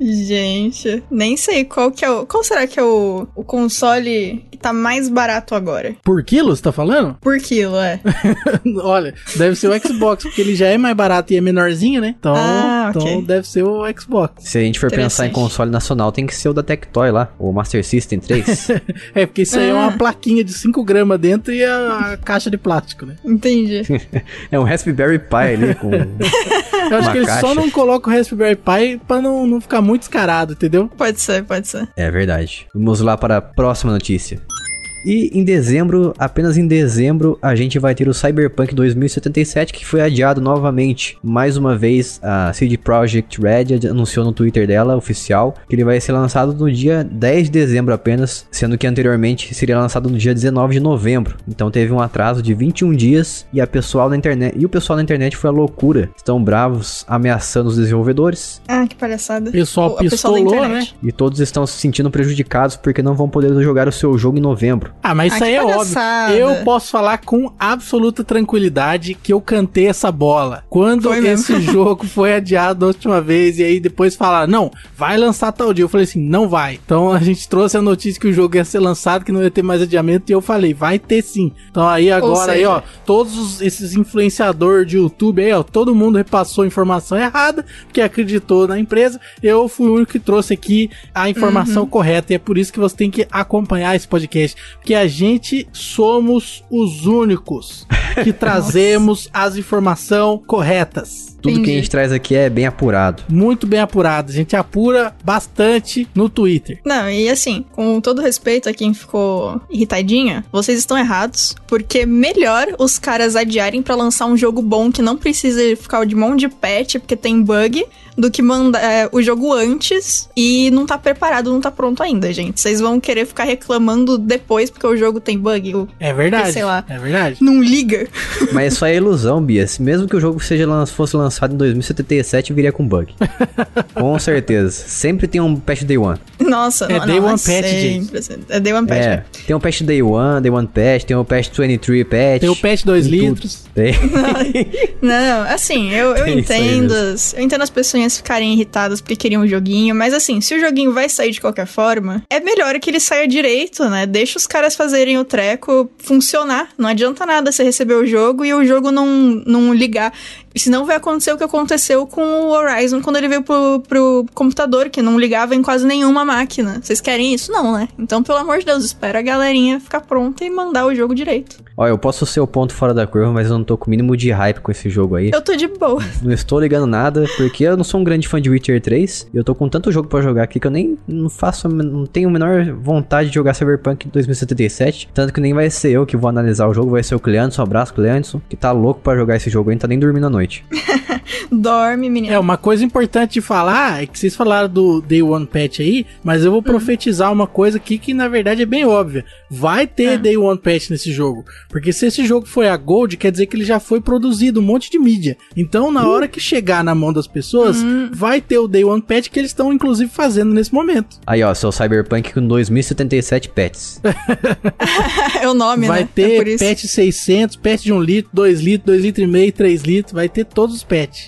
Gente, nem sei qual que é o. Qual será que é o, o console tá mais barato agora. Por quilo, você tá falando? Por quilo, é. Olha, deve ser o Xbox, porque ele já é mais barato e é menorzinho, né? Então, ah, então okay. então deve ser o Xbox. Se a gente for pensar em console nacional, tem que ser o da Tectoy lá, o Master System 3. é, porque isso aí ah. é uma ah. plaquinha de 5 gramas dentro e a, a, caixa de plástico, né? Entendi. é um Raspberry Pi ali com. Eu acho que eles só não colocam o Raspberry Pi pra não, não ficar muito escarado entendeu? Pode ser, pode ser. É verdade. Vamos lá para a próxima notícia. E em dezembro, apenas em dezembro, a gente vai ter o Cyberpunk 2077 que foi adiado novamente. Mais uma vez, a CD Projekt Red anunciou no Twitter dela, oficial, que ele vai ser lançado no dia 10 de dezembro apenas, sendo que anteriormente seria lançado no dia 19 de novembro. Então teve um atraso de 21 dias e a pessoal na internet, e o pessoal na internet foi a loucura. Estão bravos, ameaçando os desenvolvedores. Ah, que palhaçada. Pessoal o, pistolou, pessoal né? E todos estão se sentindo prejudicados porque não vão poder jogar o seu jogo em novembro. Ah, mas isso ah, aí é palhaçada. óbvio. Eu posso falar com absoluta tranquilidade que eu cantei essa bola. Quando foi esse mesmo. jogo foi adiado a última vez e aí depois falaram, não, vai lançar tal dia. Eu falei assim, não vai. Então a gente trouxe a notícia que o jogo ia ser lançado, que não ia ter mais adiamento e eu falei, vai ter sim. Então aí agora aí, ó, todos esses influenciadores de YouTube aí, ó, todo mundo repassou informação errada, porque acreditou na empresa. Eu fui o único que trouxe aqui a informação uhum. correta e é por isso que você tem que acompanhar esse podcast que a gente somos os únicos que trazemos as informações corretas. Tudo Entendi. que a gente traz aqui é bem apurado. Muito bem apurado. A gente apura bastante no Twitter. Não, e assim, com todo respeito a quem ficou irritadinha, vocês estão errados, porque melhor os caras adiarem para lançar um jogo bom que não precisa ficar de mão de patch, porque tem bug, do que mandar é, o jogo antes e não tá preparado, não tá pronto ainda, gente. Vocês vão querer ficar reclamando depois porque o jogo tem bug. Ou, é verdade. sei lá. É verdade. Não liga. Mas isso é ilusão, Bia. Se mesmo que o jogo seja fosse lançado lançado em 2077 viria com bug. com certeza. Sempre tem um patch day one. Nossa, é não, day não, one é patch, gente. Assim. É day one patch. É, tem um patch day one, day one patch, tem o um patch 23 patch. Tem o patch 2 litros. Tem. não, assim, eu, eu entendo, as, eu entendo as pessoas ficarem irritadas porque queriam um joguinho, mas assim, se o joguinho vai sair de qualquer forma, é melhor que ele saia direito, né? Deixa os caras fazerem o treco funcionar. Não adianta nada você receber o jogo e o jogo não, não ligar. Senão vai acontecer o que aconteceu com o Horizon quando ele veio pro, pro computador, que não ligava em quase nenhuma máquina. Vocês querem isso? Não, né? Então, pelo amor de Deus, espera a galerinha ficar pronta e mandar o jogo direito. Olha, eu posso ser o ponto fora da curva, mas eu não tô com o mínimo de hype com esse jogo aí. Eu tô de boa. Não estou ligando nada, porque eu não sou um grande fã de Witcher 3. eu tô com tanto jogo para jogar aqui que eu nem não faço, não tenho a menor vontade de jogar Cyberpunk 2077. Tanto que nem vai ser eu que vou analisar o jogo, vai ser o Cleanson. Um abraço, Cleanson, que tá louco para jogar esse jogo, aí, não tá nem dormindo à noite noite. Dorme, menina. É, uma coisa importante de falar é que vocês falaram do Day One Patch aí, mas eu vou uhum. profetizar uma coisa aqui que na verdade é bem óbvia. Vai ter ah. Day One Patch nesse jogo. Porque se esse jogo foi a Gold, quer dizer que ele já foi produzido, um monte de mídia. Então, na uhum. hora que chegar na mão das pessoas, uhum. vai ter o Day One Patch que eles estão, inclusive, fazendo nesse momento. Aí, ó, seu Cyberpunk com 2077 pets. é o nome, vai né? Vai é ter é pet 600, pet de 1 litro, 2 litros, 2 litros e meio, 3 litros, vai ter todos os pets.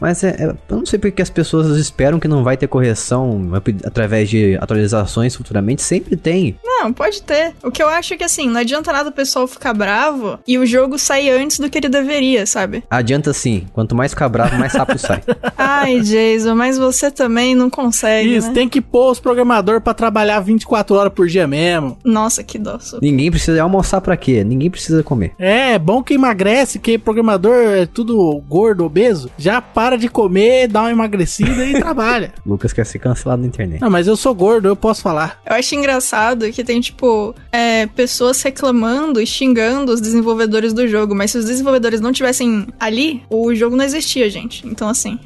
Mas é, é, eu não sei porque as pessoas esperam que não vai ter correção através de atualizações futuramente. Sempre tem. Não, pode ter. O que eu acho é que assim, não adianta nada o pessoal ficar bravo e o jogo sair antes do que ele deveria, sabe? Adianta sim. Quanto mais ficar bravo, mais rápido sai. Ai, Jason, mas você também não consegue. Isso, né? tem que pôr os programadores para trabalhar 24 horas por dia mesmo. Nossa, que doce Ninguém precisa almoçar para quê? Ninguém precisa comer. É, é, bom que emagrece, que programador é tudo gordo, obeso. Já para para de comer, dá uma emagrecida e trabalha. Lucas quer ser cancelado na internet. Não, mas eu sou gordo, eu posso falar. Eu acho engraçado que tem, tipo, é, pessoas reclamando e xingando os desenvolvedores do jogo, mas se os desenvolvedores não tivessem ali, o jogo não existia, gente. Então, assim.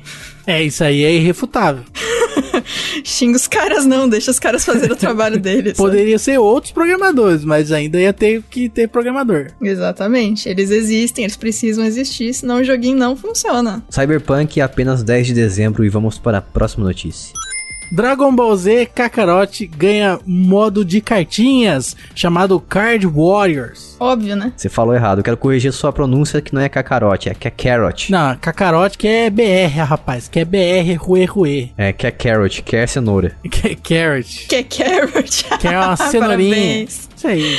É, isso aí é irrefutável. Xinga os caras não, deixa os caras fazerem o trabalho deles. Né? Poderia ser outros programadores, mas ainda ia ter que ter programador. Exatamente. Eles existem, eles precisam existir, senão o joguinho não funciona. Cyberpunk é apenas 10 de dezembro e vamos para a próxima notícia. Dragon Ball Z Kakarot ganha modo de cartinhas chamado Card Warriors. Óbvio, né? Você falou errado. Eu quero corrigir sua pronúncia que não é Kakarot, é Carrot. Não, Kakarot que é BR, rapaz. Que é BR Rue Rue. É, que é Carrot, que é cenoura. Que é Carrot. Que é Carrot. Que é uma cenourinha. Parabéns sei.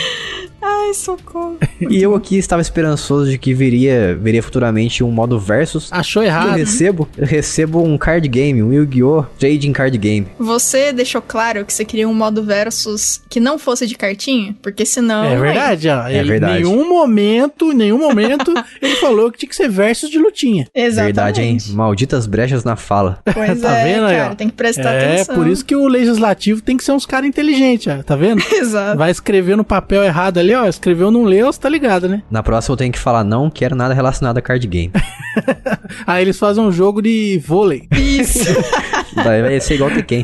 Ai, socorro. e eu aqui estava esperançoso de que viria, viria futuramente um modo versus. Achou errado. Eu recebo, eu recebo um card game, um Yu-Gi-Oh! Trading Card Game. Você deixou claro que você queria um modo versus que não fosse de cartinha? Porque senão... É, é. verdade, ó. É verdade. Em nenhum momento, em nenhum momento, ele falou que tinha que ser versus de lutinha. Exatamente. Verdade, hein? Malditas brechas na fala. Pois é, tá é, vendo, cara, tem que prestar é, atenção. É, por isso que o legislativo tem que ser uns caras inteligentes, ó. Tá vendo? Exato. Vai escrever escreveu no papel errado ali, ó, escreveu não leu, você tá ligado, né? Na próxima eu tenho que falar, não quero nada relacionado a card game. Aí eles fazem um jogo de vôlei. Isso! Vai, vai ser igual que quem.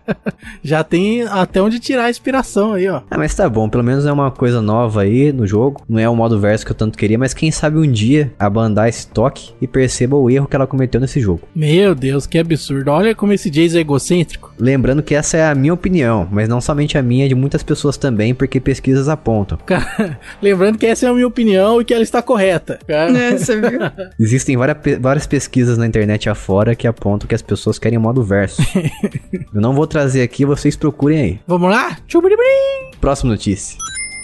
Já tem até onde tirar a inspiração aí, ó. Ah, mas tá bom, pelo menos é uma coisa nova aí no jogo. Não é o modo verso que eu tanto queria, mas quem sabe um dia a Bandai esse toque e perceba o erro que ela cometeu nesse jogo. Meu Deus, que absurdo. Olha como esse Jason é egocêntrico. Lembrando que essa é a minha opinião, mas não somente a minha, é de muitas pessoas também, porque pesquisas apontam. Cara, lembrando que essa é a minha opinião e que ela está correta. Cara. É, você viu? Existem várias, várias pesquisas na internet afora que apontam que as pessoas querem modo verso. Eu não vou trazer aqui, vocês procurem aí. Vamos lá? Próxima notícia.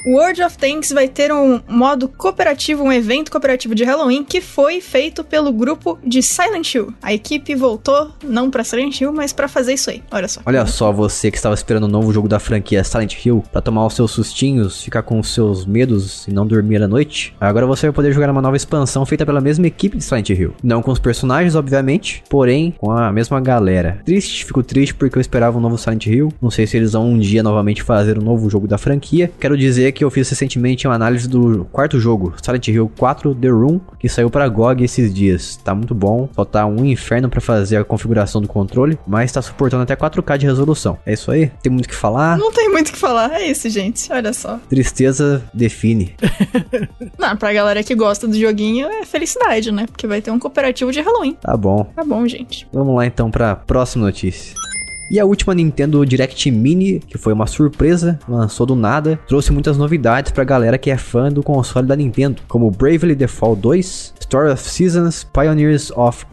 World of Tanks vai ter um modo cooperativo, um evento cooperativo de Halloween que foi feito pelo grupo de Silent Hill. A equipe voltou, não para Silent Hill, mas para fazer isso aí. Olha só. Olha só, você que estava esperando o um novo jogo da franquia Silent Hill para tomar os seus sustinhos, ficar com os seus medos e não dormir à noite. Agora você vai poder jogar uma nova expansão feita pela mesma equipe de Silent Hill. Não com os personagens, obviamente, porém com a mesma galera. Triste, fico triste porque eu esperava um novo Silent Hill. Não sei se eles vão um dia novamente fazer um novo jogo da franquia. Quero dizer que que eu fiz recentemente é uma análise do quarto jogo, Silent Hill 4 The Room, que saiu para GOG esses dias. Tá muito bom, só tá um inferno para fazer a configuração do controle, mas tá suportando até 4K de resolução. É isso aí? Tem muito o que falar? Não tem muito o que falar, é isso, gente. Olha só. Tristeza define. Não, pra galera que gosta do joguinho é felicidade, né? Porque vai ter um cooperativo de Halloween. Tá bom. Tá bom, gente. Vamos lá então pra próxima notícia. E a última Nintendo Direct Mini, que foi uma surpresa, lançou do nada, trouxe muitas novidades pra galera que é fã do console da Nintendo, como Bravely Default 2, Story of Seasons, Pioneers of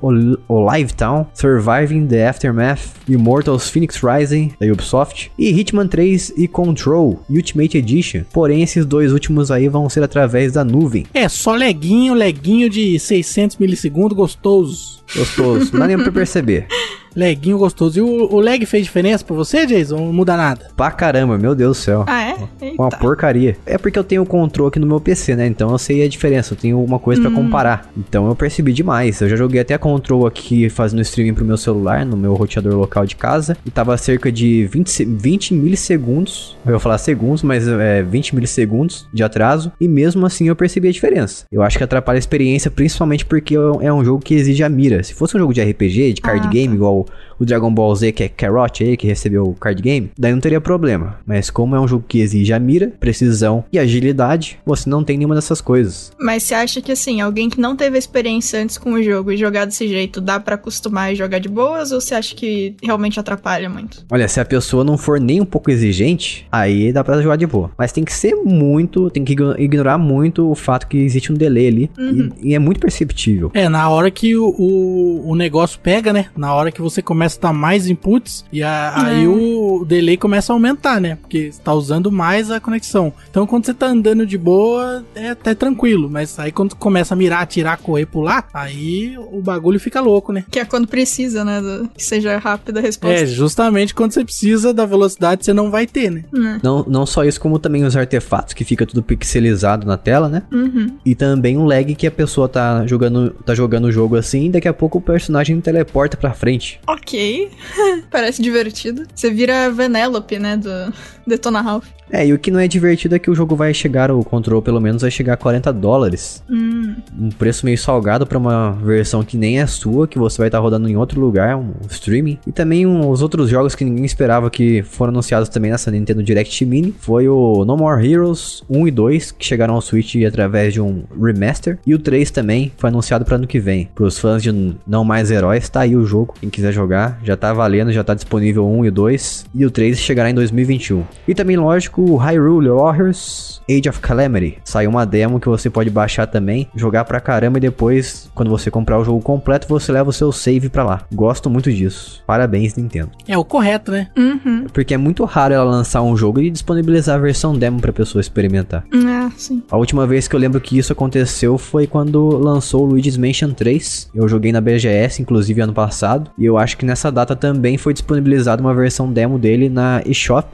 Olive Town, Surviving the Aftermath, Immortals Phoenix Rising da Ubisoft e Hitman 3 e Control Ultimate Edition. Porém, esses dois últimos aí vão ser através da nuvem. É só leguinho, leguinho de 600 milissegundos, gostoso. Gostoso, não dá nem pra perceber. Leguinho gostoso. E o, o leg fez diferença pra você, Jason? Não muda nada? Pra caramba, meu Deus do céu. Ah, é? Eita. Uma porcaria. É porque eu tenho o controle aqui no meu PC, né? Então eu sei a diferença. Eu tenho uma coisa hum. para comparar. Então eu percebi demais. Eu já joguei até a control aqui fazendo streaming pro meu celular, no meu roteador local de casa. E tava cerca de 20, 20 milissegundos. Eu ia falar segundos, mas é 20 milissegundos de atraso. E mesmo assim eu percebi a diferença. Eu acho que atrapalha a experiência, principalmente porque é um é jogo que exige a mira. Se fosse um jogo de RPG, de card ah. game, tá. igual o, Dragon Ball Z, que é Carrot aí, que recebeu o card game, daí não teria problema. Mas como é um jogo que exige a mira, precisão e agilidade, você não tem nenhuma dessas coisas. Mas você acha que assim, alguém que não teve experiência antes com o jogo e jogar desse jeito, dá para acostumar e jogar de boas ou você acha que realmente atrapalha muito? Olha, se a pessoa não for nem um pouco exigente, aí dá para jogar de boa. Mas tem que ser muito, tem que ignorar muito o fato que existe um delay ali uhum. e, e, é muito perceptível. É, na hora que o, o, o negócio pega, né? Na hora que você você começa a dar mais inputs e a, aí é. o delay começa a aumentar, né? Porque você tá usando mais a conexão. Então quando você tá andando de boa, é até tranquilo, mas aí quando começa a mirar, atirar, correr, pular, aí o bagulho fica louco, né? Que é quando precisa, né? Do, que seja rápida a resposta. É, justamente quando você precisa da velocidade, você não vai ter, né? né. Não, não só isso, como também os artefatos, que fica tudo pixelizado na tela, né? Uhum. E também um lag que a pessoa tá jogando, tá jogando o jogo assim, e daqui a pouco o personagem teleporta pra frente ok. Parece divertido. Você vira Venelope, né? Do Detona Ralph. É, e o que não é divertido é que o jogo vai chegar, o control pelo menos vai chegar a 40 dólares. Hum. Um preço meio salgado para uma versão que nem é sua, que você vai estar tá rodando em outro lugar, um streaming. E também um, os outros jogos que ninguém esperava que foram anunciados também nessa Nintendo Direct Mini foi o No More Heroes 1 e 2, que chegaram ao Switch através de um remaster. E o 3 também foi anunciado para ano que vem. Para os fãs de Não Mais Heróis, tá aí o jogo. Quem quiser quiser né, jogar, já tá valendo, já tá disponível 1 e 2, e o 3 chegará em 2021. E também, lógico, Hyrule Warriors Age of Calamity. Saiu uma demo que você pode baixar também, jogar pra caramba e depois, quando você comprar o jogo completo, você leva o seu save pra lá. Gosto muito disso. Parabéns, Nintendo. É o correto, né? Uhum. Porque é muito raro ela lançar um jogo e disponibilizar a versão demo pra pessoa experimentar. Ah, sim. A última vez que eu lembro que isso aconteceu foi quando lançou o Luigi's Mansion 3. Eu joguei na BGS, inclusive, ano passado, e eu eu acho que nessa data também foi disponibilizada uma versão demo dele na eShop,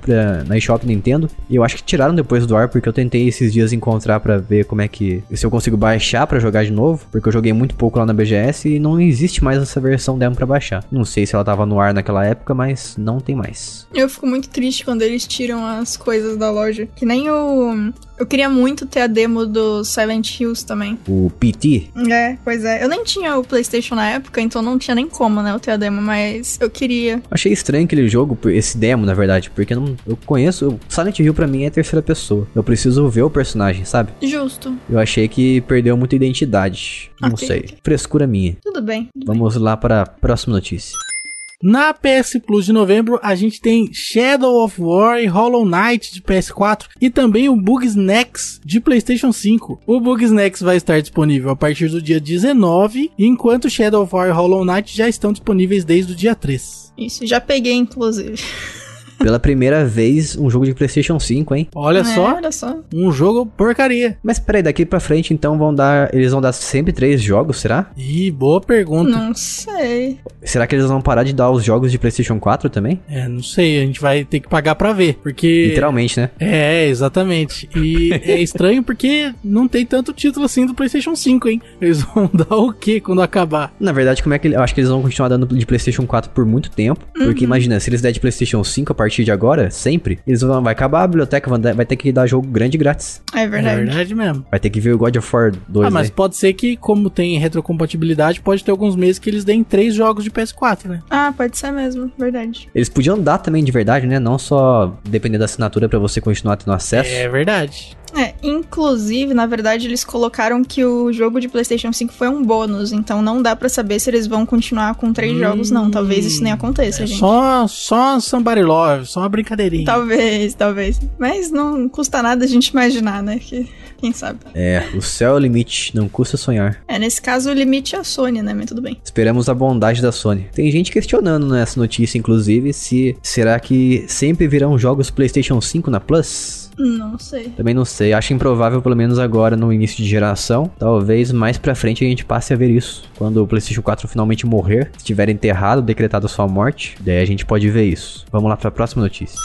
na eShop Nintendo. E eu acho que tiraram depois do ar, porque eu tentei esses dias encontrar para ver como é que. se eu consigo baixar para jogar de novo, porque eu joguei muito pouco lá na BGS e não existe mais essa versão demo para baixar. Não sei se ela tava no ar naquela época, mas não tem mais. Eu fico muito triste quando eles tiram as coisas da loja. Que nem o eu queria muito ter a demo do Silent Hills também. O PT? É, pois é. Eu nem tinha o PlayStation na época, então não tinha nem como, né, eu ter a demo, mas eu queria. Achei estranho aquele jogo, esse demo, na verdade, porque não, eu conheço. Silent Hill pra mim é terceira pessoa. Eu preciso ver o personagem, sabe? Justo. Eu achei que perdeu muita identidade. Não okay, sei. Okay. Frescura minha. Tudo bem. Tudo Vamos bem. lá para a próxima notícia. Na PS Plus de novembro, a gente tem Shadow of War e Hollow Knight de PS4 e também o Bugsnax de PlayStation 5. O Bugsnax vai estar disponível a partir do dia 19, enquanto Shadow of War e Hollow Knight já estão disponíveis desde o dia 3. Isso, já peguei inclusive. Pela primeira vez, um jogo de PlayStation 5, hein? Olha é, só. Olha só. Um jogo porcaria. Mas peraí, daqui pra frente, então, vão dar. Eles vão dar sempre três jogos, será? Ih, boa pergunta. Não sei. Será que eles vão parar de dar os jogos de PlayStation 4 também? É, não sei. A gente vai ter que pagar pra ver. Porque. Literalmente, né? É, exatamente. E é estranho porque não tem tanto título assim do PlayStation 5, hein? Eles vão dar o que quando acabar? Na verdade, como é que. Eu acho que eles vão continuar dando de PlayStation 4 por muito tempo. Uhum. Porque imagina, se eles der de PlayStation 5 a partir partir de agora, sempre, eles vão vai acabar a biblioteca, vai ter que dar jogo grande grátis. É verdade. É verdade mesmo. Vai ter que ver o God of War 2. Ah, mas né? pode ser que, como tem retrocompatibilidade, pode ter alguns meses que eles deem três jogos de PS4, né? Ah, pode ser mesmo, verdade. Eles podiam dar também de verdade, né? Não só depender da assinatura para você continuar tendo acesso. É verdade. É, inclusive, na verdade, eles colocaram que o jogo de PlayStation 5 foi um bônus, então não dá para saber se eles vão continuar com três hum, jogos, não. Talvez isso nem aconteça, é gente. Só, só Somebody Love, só uma brincadeirinha. Talvez, talvez. Mas não custa nada a gente imaginar, né? Que, quem sabe. É, o céu é o limite, não custa sonhar. É, nesse caso, o limite é a Sony, né? Mas tudo bem. Esperamos a bondade da Sony. Tem gente questionando nessa notícia, inclusive, se será que sempre virão jogos PlayStation 5 na Plus? Não sei. Também não sei. Acho improvável, pelo menos agora no início de geração. Talvez mais pra frente a gente passe a ver isso. Quando o PlayStation 4 finalmente morrer, estiver enterrado, decretado sua morte, daí a gente pode ver isso. Vamos lá pra próxima notícia.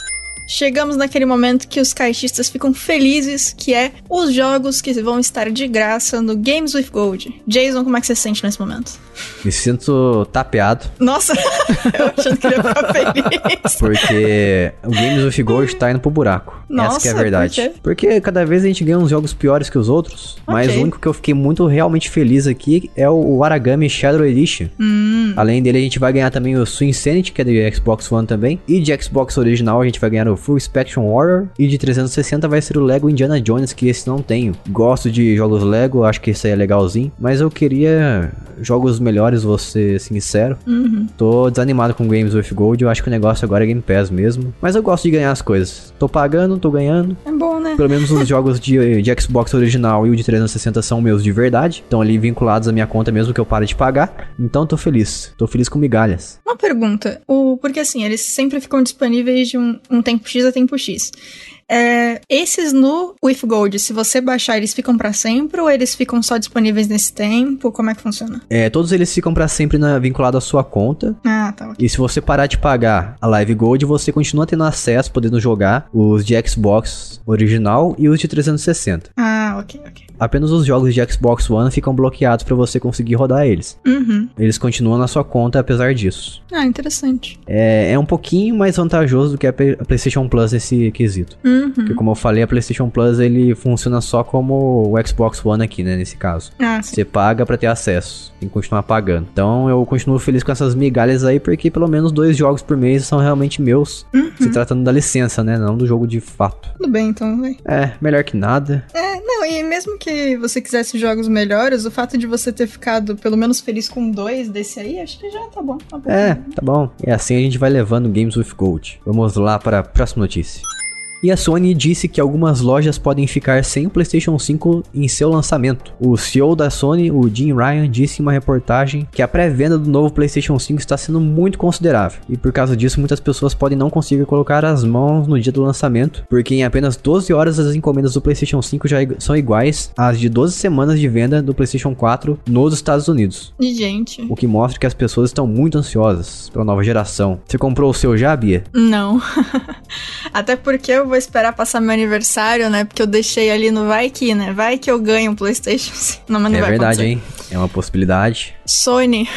Chegamos naquele momento que os caixistas ficam felizes, que é os jogos que vão estar de graça no Games with Gold. Jason, como é que você se sente nesse momento? Me sinto tapeado. Nossa, eu achando que ele ia ficar feliz. Porque o Games of Gold tá indo pro buraco. Nossa, Essa que é a verdade. Por porque cada vez a gente ganha uns jogos piores que os outros. Okay. Mas o único que eu fiquei muito realmente feliz aqui é o Aragami Shadow Edition. Hum. Além dele, a gente vai ganhar também o Swing Sanity, que é de Xbox One também. E de Xbox original, a gente vai ganhar o Full Spectrum Horror. E de 360 vai ser o Lego Indiana Jones, que esse não tenho. Gosto de jogos Lego, acho que isso aí é legalzinho. Mas eu queria jogos melhores, vou ser sincero. Uhum. Tô desanimado com Games with Gold, eu acho que o negócio agora é Game Pass mesmo. Mas eu gosto de ganhar as coisas. Tô pagando, tô ganhando. É bom, né? Pelo menos os jogos de, de Xbox original e o de 360 são meus de verdade. Estão ali vinculados à minha conta mesmo que eu pare de pagar. Então tô feliz. Tô feliz com migalhas. Uma pergunta. O, porque assim, eles sempre ficam disponíveis de um, um tempo X a tempo X. É, esses no With Gold, se você baixar, eles ficam para sempre ou eles ficam só disponíveis nesse tempo? Como é que funciona? É, todos eles ficam para sempre na, vinculado à sua conta. Ah, tá. E se você parar de pagar a Live Gold, você continua tendo acesso, podendo jogar os de Xbox original e os de 360. Ah, ok, ok apenas os jogos de Xbox One ficam bloqueados para você conseguir rodar eles. Uhum. Eles continuam na sua conta apesar disso. Ah, interessante. É, é um pouquinho mais vantajoso do que a, P a PlayStation Plus nesse quesito. Uhum. Porque como eu falei, a PlayStation Plus ele funciona só como o Xbox One aqui, né, nesse caso. Ah, sim. Você paga para ter acesso, tem que continuar pagando. Então eu continuo feliz com essas migalhas aí porque pelo menos dois jogos por mês são realmente meus, uhum. se tratando da licença, né, não do jogo de fato. Tudo bem, então, É, melhor que nada. É, não, e mesmo que que você quisesse jogos melhores, o fato de você ter ficado pelo menos feliz com dois desse aí, acho que já tá bom. Tá bom. É, tá bom. E assim a gente vai levando Games with Gold. Vamos lá para a próxima notícia. E a Sony disse que algumas lojas podem ficar sem o PlayStation 5 em seu lançamento. O CEO da Sony, o Jim Ryan, disse em uma reportagem que a pré-venda do novo PlayStation 5 está sendo muito considerável e por causa disso muitas pessoas podem não conseguir colocar as mãos no dia do lançamento, porque em apenas 12 horas as encomendas do PlayStation 5 já são iguais às de 12 semanas de venda do PlayStation 4 nos Estados Unidos. E gente, o que mostra que as pessoas estão muito ansiosas pela nova geração. Você comprou o seu já, Bia? Não. Até porque eu eu vou esperar passar meu aniversário, né? Porque eu deixei ali no vai que, né? Vai que eu ganho um PlayStation. Não, mas não é vai verdade, acontecer. hein? É uma possibilidade. Sony.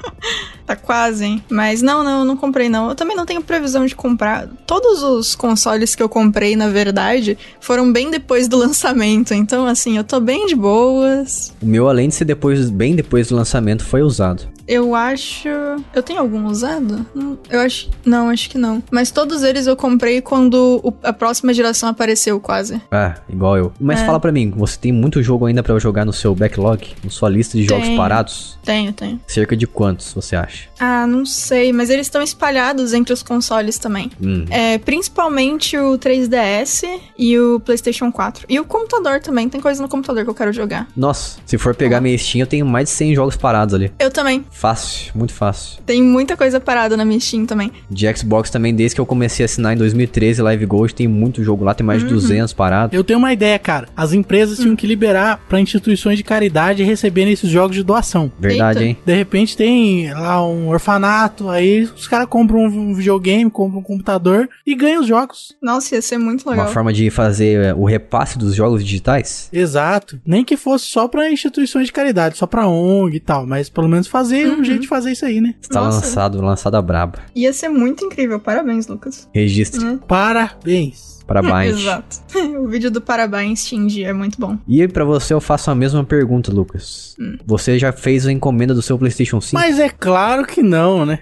tá quase, hein? Mas não, não, não comprei não. Eu também não tenho previsão de comprar. Todos os consoles que eu comprei, na verdade, foram bem depois do lançamento. Então, assim, eu tô bem de boas. O meu, além de ser depois, bem depois do lançamento, foi usado. Eu acho. Eu tenho algum usado? Hum, eu acho. Não, acho que não. Mas todos eles eu comprei quando o... a próxima geração apareceu, quase. Ah, igual eu. Mas é. fala pra mim, você tem muito jogo ainda para jogar no seu backlog? Na sua lista de jogos parados? Tenho, tenho. Cerca de quantos você acha? Ah, não sei, mas eles estão espalhados entre os consoles também. Uhum. É, principalmente o 3DS e o PlayStation 4. E o computador também, tem coisa no computador que eu quero jogar. Nossa, se for pegar uhum. minha Steam, eu tenho mais de 100 jogos parados ali. Eu também. Fácil, muito fácil. Tem muita coisa parada na minha Steam também. De Xbox também, desde que eu comecei a assinar em 2013 Live Gold, tem muito jogo lá, tem mais uhum. de 200 parados. Eu tenho uma ideia, cara. As empresas tinham hum. que liberar para instituições de caridade receberem esses jogos de doação. Verdade verdade, hein? De repente tem lá um orfanato, aí os caras compram um videogame, compram um computador e ganham os jogos. Nossa, ia ser muito legal. Uma forma de fazer é, o repasse dos jogos digitais? Exato. Nem que fosse só para instituições de caridade, só para ONG e tal, mas pelo menos fazer é uhum. um jeito de fazer isso aí, né? Está lançado, lançada braba. Ia ser muito incrível. Parabéns, Lucas. Registro. Né? Parabéns. Parabéns. Exato. O vídeo do Parabéns, Shinji, é muito bom. E para você eu faço a mesma pergunta, Lucas. Hum. Você já fez a encomenda do seu PlayStation 5? Mas é claro que não, né?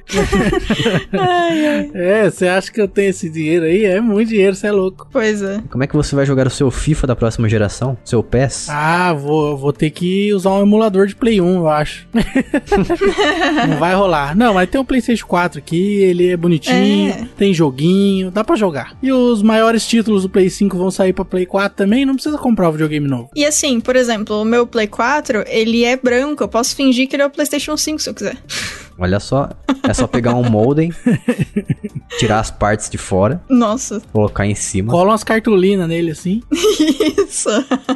ai, ai. É, você acha que eu tenho esse dinheiro aí? É muito dinheiro, você é louco. Pois é. Como é que você vai jogar o seu FIFA da próxima geração? Seu PES? Ah, vou, vou ter que usar um emulador de Play 1, eu acho. não vai rolar. Não, mas tem um PlayStation 4 aqui, ele é bonitinho, é. tem joguinho, dá para jogar. E os maiores títulos do Play 5 vão sair para Play 4 também, não precisa comprar o videogame novo. E assim, por exemplo, o meu Play 4, ele é branco, eu posso fingir que ele é o PlayStation 5 se eu quiser. Olha só, é só pegar um molden, tirar as partes de fora. Nossa. Colocar em cima. Cola umas cartolinas nele, assim. Isso.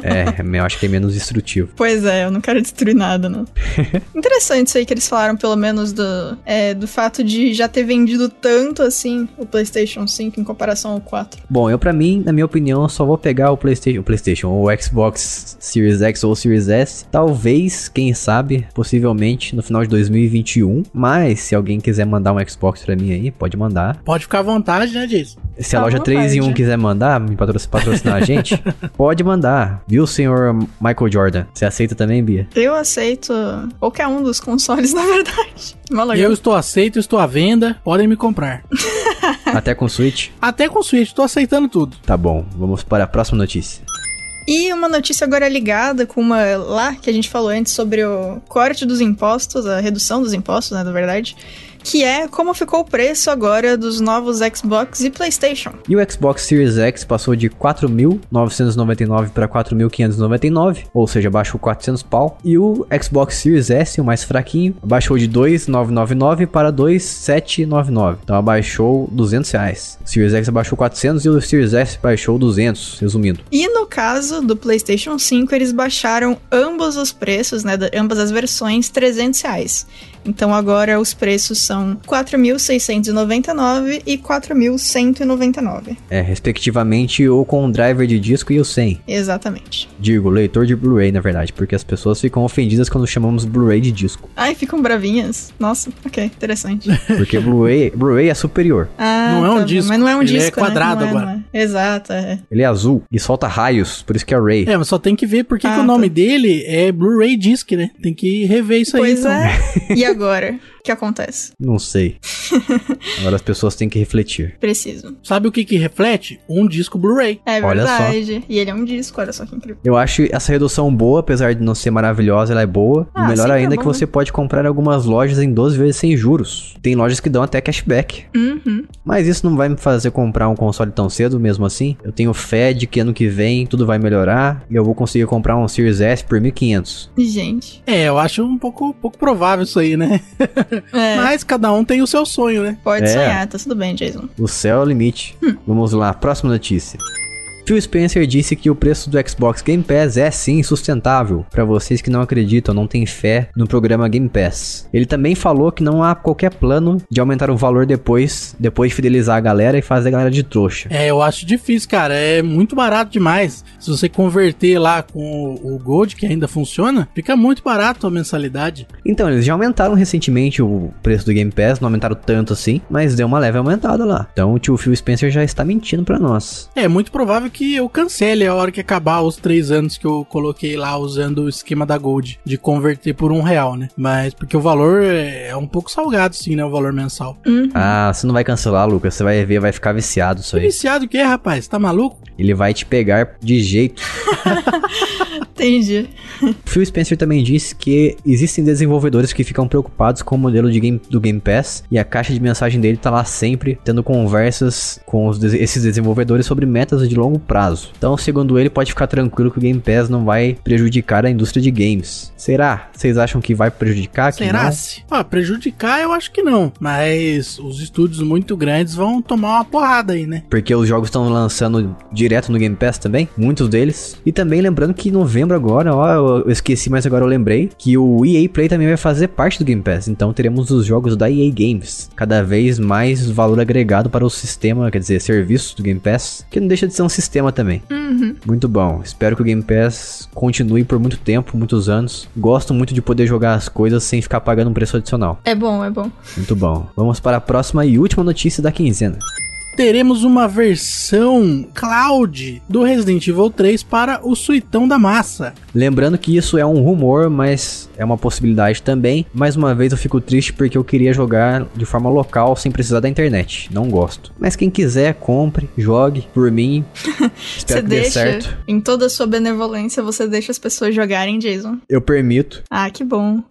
É, eu acho que é menos destrutivo. Pois é, eu não quero destruir nada, não. Interessante isso aí que eles falaram, pelo menos do, é, do fato de já ter vendido tanto, assim, o PlayStation 5 em comparação ao 4. Bom, eu para mim, na minha opinião, eu só vou pegar o PlayStation, o PlayStation, o Xbox Series X ou Series S. Talvez, quem sabe, possivelmente no final de 2021 mas se alguém quiser mandar um Xbox pra mim aí, pode mandar. Pode ficar à vontade, né, disso. Se a loja 3 em 1 quiser mandar, me patrocinar a gente, pode mandar. Viu, senhor Michael Jordan? Você aceita também, Bia? Eu aceito qualquer um dos consoles, na verdade. Malaga. Eu estou aceito, estou à venda, podem me comprar. Até com Switch? Até com Switch, estou aceitando tudo. Tá bom, vamos para a próxima notícia. E uma notícia agora ligada com uma lá que a gente falou antes sobre o corte dos impostos, a redução dos impostos, né, na verdade que é como ficou o preço agora dos novos Xbox e PlayStation. E o Xbox Series X passou de 4.999 para 4.599, ou seja, baixou 400 pau. E o Xbox Series S, o mais fraquinho, baixou de 2.999 para 2.799. Então abaixou 200 reais. O Series X abaixou 400 e o Series S baixou 200, resumindo. E no caso do PlayStation 5, eles baixaram ambos os preços, né, ambas as versões, 300 reais. Então agora os preços são 4.699 e 4.199. É, respectivamente, ou com o driver de disco e o sem. Exatamente. Digo, leitor de Blu-ray, na verdade, porque as pessoas ficam ofendidas quando chamamos Blu-ray de disco. Ai, ficam bravinhas. Nossa, ok, interessante. Porque Blu-ray Blu é superior. Ah, tá não é um tá disco. Mas não é um Ele é disco. Ele né? é quadrado né? agora. É, é. Exato, é. Ele é azul e solta raios, por isso que é Ray. É, mas só tem que ver porque ah, que o ah, nome tá. dele é Blu-ray Disc, né? Tem que rever isso pois aí. Pois então. é. Então. E agora agora que acontece? Não sei. Agora as pessoas têm que refletir. Preciso. Sabe o que que reflete? Um disco Blu-ray. É verdade. E ele é um disco, olha só que incrível. Eu acho essa redução boa, apesar de não ser maravilhosa, ela é boa. Ah, e melhor tá ainda é que você pode comprar em algumas lojas em 12 vezes sem juros. Tem lojas que dão até cashback. Uhum. Mas isso não vai me fazer comprar um console tão cedo, mesmo assim. Eu tenho fé de que ano que vem tudo vai melhorar e eu vou conseguir comprar um Series S por 1.500. Gente. É, eu acho um pouco, pouco provável isso aí, né? É. Mas cada um tem o seu sonho, né? Pode é. sonhar, tá tudo bem, Jason. O céu é o limite. Hum. Vamos lá, próxima notícia. Phil Spencer disse que o preço do Xbox Game Pass é sim sustentável, para vocês que não acreditam, não têm fé no programa Game Pass. Ele também falou que não há qualquer plano de aumentar o valor depois, depois de fidelizar a galera e fazer a galera de trouxa. É, eu acho difícil, cara, é muito barato demais. Se você converter lá com o Gold, que ainda funciona, fica muito barato a mensalidade. Então, eles já aumentaram recentemente o preço do Game Pass, não aumentaram tanto assim, mas deu uma leve aumentada lá. Então, o tio Phil Spencer já está mentindo para nós. É, muito provável que que eu cancele a hora que acabar os três anos que eu coloquei lá usando o esquema da Gold, de converter por um real, né? Mas porque o valor é, é um pouco salgado, sim, né? O valor mensal. Uhum. Ah, você não vai cancelar, Lucas. Você vai ver, vai ficar viciado isso aí. Viciado o que, rapaz? Tá maluco? Ele vai te pegar de jeito. Entendi. Phil Spencer também disse que existem desenvolvedores que ficam preocupados com o modelo de game, do Game Pass e a caixa de mensagem dele tá lá sempre tendo conversas com os, esses desenvolvedores sobre metas de longo prazo. Então, segundo ele, pode ficar tranquilo que o Game Pass não vai prejudicar a indústria de games. Será? Vocês acham que vai prejudicar? Será? -se? Ah, prejudicar eu acho que não, mas os estúdios muito grandes vão tomar uma porrada aí, né? Porque os jogos estão lançando de direto no Game Pass também, muitos deles. E também lembrando que em novembro agora, ó, eu esqueci, mas agora eu lembrei, que o EA Play também vai fazer parte do Game Pass. Então teremos os jogos da EA Games, cada vez mais valor agregado para o sistema, quer dizer, serviço do Game Pass, que não deixa de ser um sistema também. Uhum. Muito bom. Espero que o Game Pass continue por muito tempo, muitos anos. Gosto muito de poder jogar as coisas sem ficar pagando um preço adicional. É bom, é bom. Muito bom. Vamos para a próxima e última notícia da quinzena teremos uma versão cloud do Resident Evil 3 para o suitão da massa. Lembrando que isso é um rumor, mas é uma possibilidade também. Mais uma vez eu fico triste porque eu queria jogar de forma local sem precisar da internet. Não gosto. Mas quem quiser, compre, jogue por mim. Espero que dê certo. Em toda a sua benevolência, você deixa as pessoas jogarem, Jason. Eu permito. Ah, que bom.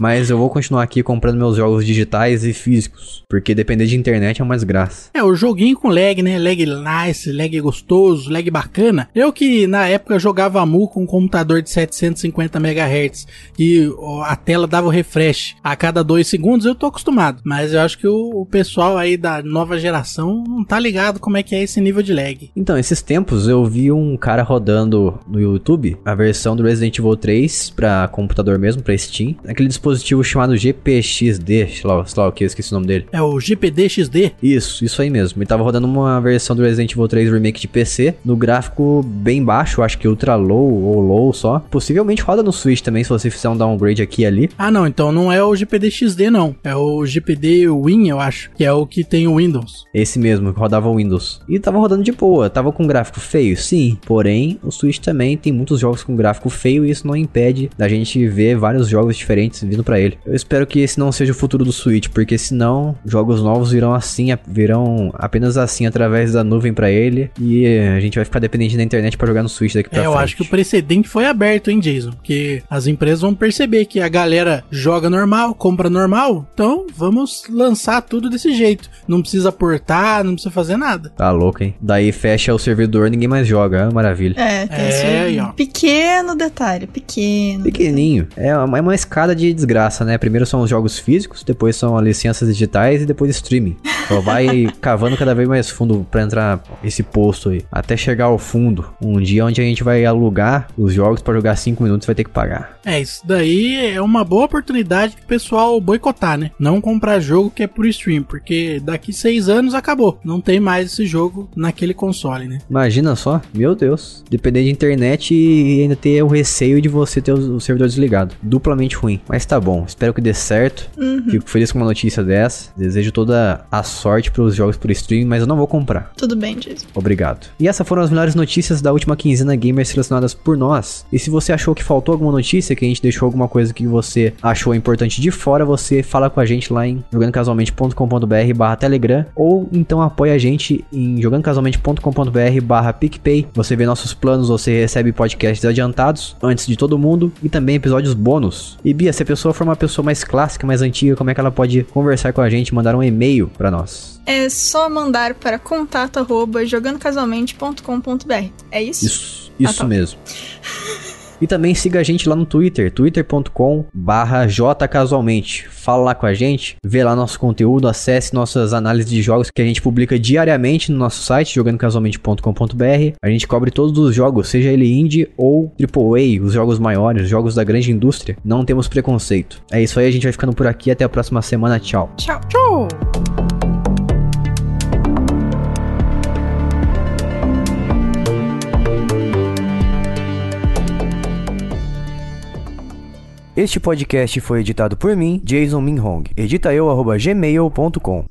Mas eu vou continuar aqui comprando meus jogos digitais e físicos. Porque depender de internet é mais graça. É, o joguinho com lag, né? Lag nice, lag gostoso, lag bacana. Eu que na época jogava mu com um computador de 750 MHz e a tela dava o refresh a cada dois segundos, eu tô acostumado. Mas eu acho que o, o pessoal aí da nova geração não tá ligado como é que é esse nível de lag. Então, esses tempos eu vi um cara rodando no YouTube a versão do Resident Evil 3 pra computador mesmo, pra Steam. Aquele dispositivo dispositivo chamado GPXD, sei lá, sei lá o que, eu esqueci o nome dele. É o GPDXD? Isso, isso aí mesmo. Ele tava rodando uma versão do Resident Evil 3 Remake de PC, no gráfico bem baixo, acho que ultra low ou low só. Possivelmente roda no Switch também, se você fizer um downgrade aqui e ali. Ah, não, então não é o GPDXD não, é o GPD Win, eu acho, que é o que tem o Windows. Esse mesmo, que rodava o Windows. E tava rodando de boa, tava com gráfico feio, sim, porém, o Switch também tem muitos jogos com gráfico feio e isso não impede da gente ver vários jogos diferentes vindo para ele. Eu espero que esse não seja o futuro do Switch, porque senão jogos novos virão assim, virão apenas assim através da nuvem para ele e a gente vai ficar dependente da internet para jogar no Switch daqui pra é, frente. Eu acho que o precedente foi aberto, hein, Jason? Porque as empresas vão perceber que a galera joga normal, compra normal, então vamos lançar tudo desse jeito. Não precisa portar, não precisa fazer nada. Tá louco, hein? Daí fecha o servidor, ninguém mais joga, ah, maravilha. É, tem é, esse pequeno detalhe, pequeno. Pequenininho. É uma, é uma escada de desgraça, né? Primeiro são os jogos físicos, depois são as licenças digitais e depois streaming. Só vai cavando cada vez mais fundo para entrar esse posto aí. Até chegar ao fundo, um dia onde a gente vai alugar os jogos para jogar 5 minutos vai ter que pagar. É, isso daí é uma boa oportunidade pro pessoal boicotar, né? Não comprar jogo que é por stream, porque daqui 6 anos acabou. Não tem mais esse jogo naquele console, né? Imagina só, meu Deus. Depender de internet e ainda ter o receio de você ter o servidor desligado. Duplamente ruim. Mas tá tá bom. Espero que dê certo. Uhum. Fico feliz com uma notícia dessa. Desejo toda a sorte para os jogos por stream, mas eu não vou comprar. Tudo bem, Jason. Obrigado. E essas foram as melhores notícias da última quinzena gamers selecionadas por nós. E se você achou que faltou alguma notícia, que a gente deixou alguma coisa que você achou importante de fora, você fala com a gente lá em jogandocasualmente.com.br barra Telegram ou então apoia a gente em jogandocasualmente.com.br barra PicPay. Você vê nossos planos, você recebe podcasts adiantados antes de todo mundo e também episódios bônus. E Bia, se é a pessoa pessoa for uma pessoa mais clássica, mais antiga, como é que ela pode conversar com a gente, mandar um e-mail para nós? É só mandar para contato@jogandocasualmente.com.br. É isso? Isso, isso ah, tá. mesmo. E também siga a gente lá no Twitter, twitter.com barra jcasualmente. Fala lá com a gente, vê lá nosso conteúdo, acesse nossas análises de jogos que a gente publica diariamente no nosso site, jogandocasualmente.com.br. A gente cobre todos os jogos, seja ele indie ou AAA, os jogos maiores, os jogos da grande indústria. Não temos preconceito. É isso aí, a gente vai ficando por aqui. Até a próxima semana. Tchau. Tchau. Tchau. Este podcast foi editado por mim, Jason Minhong. Edita eu, gmail.com.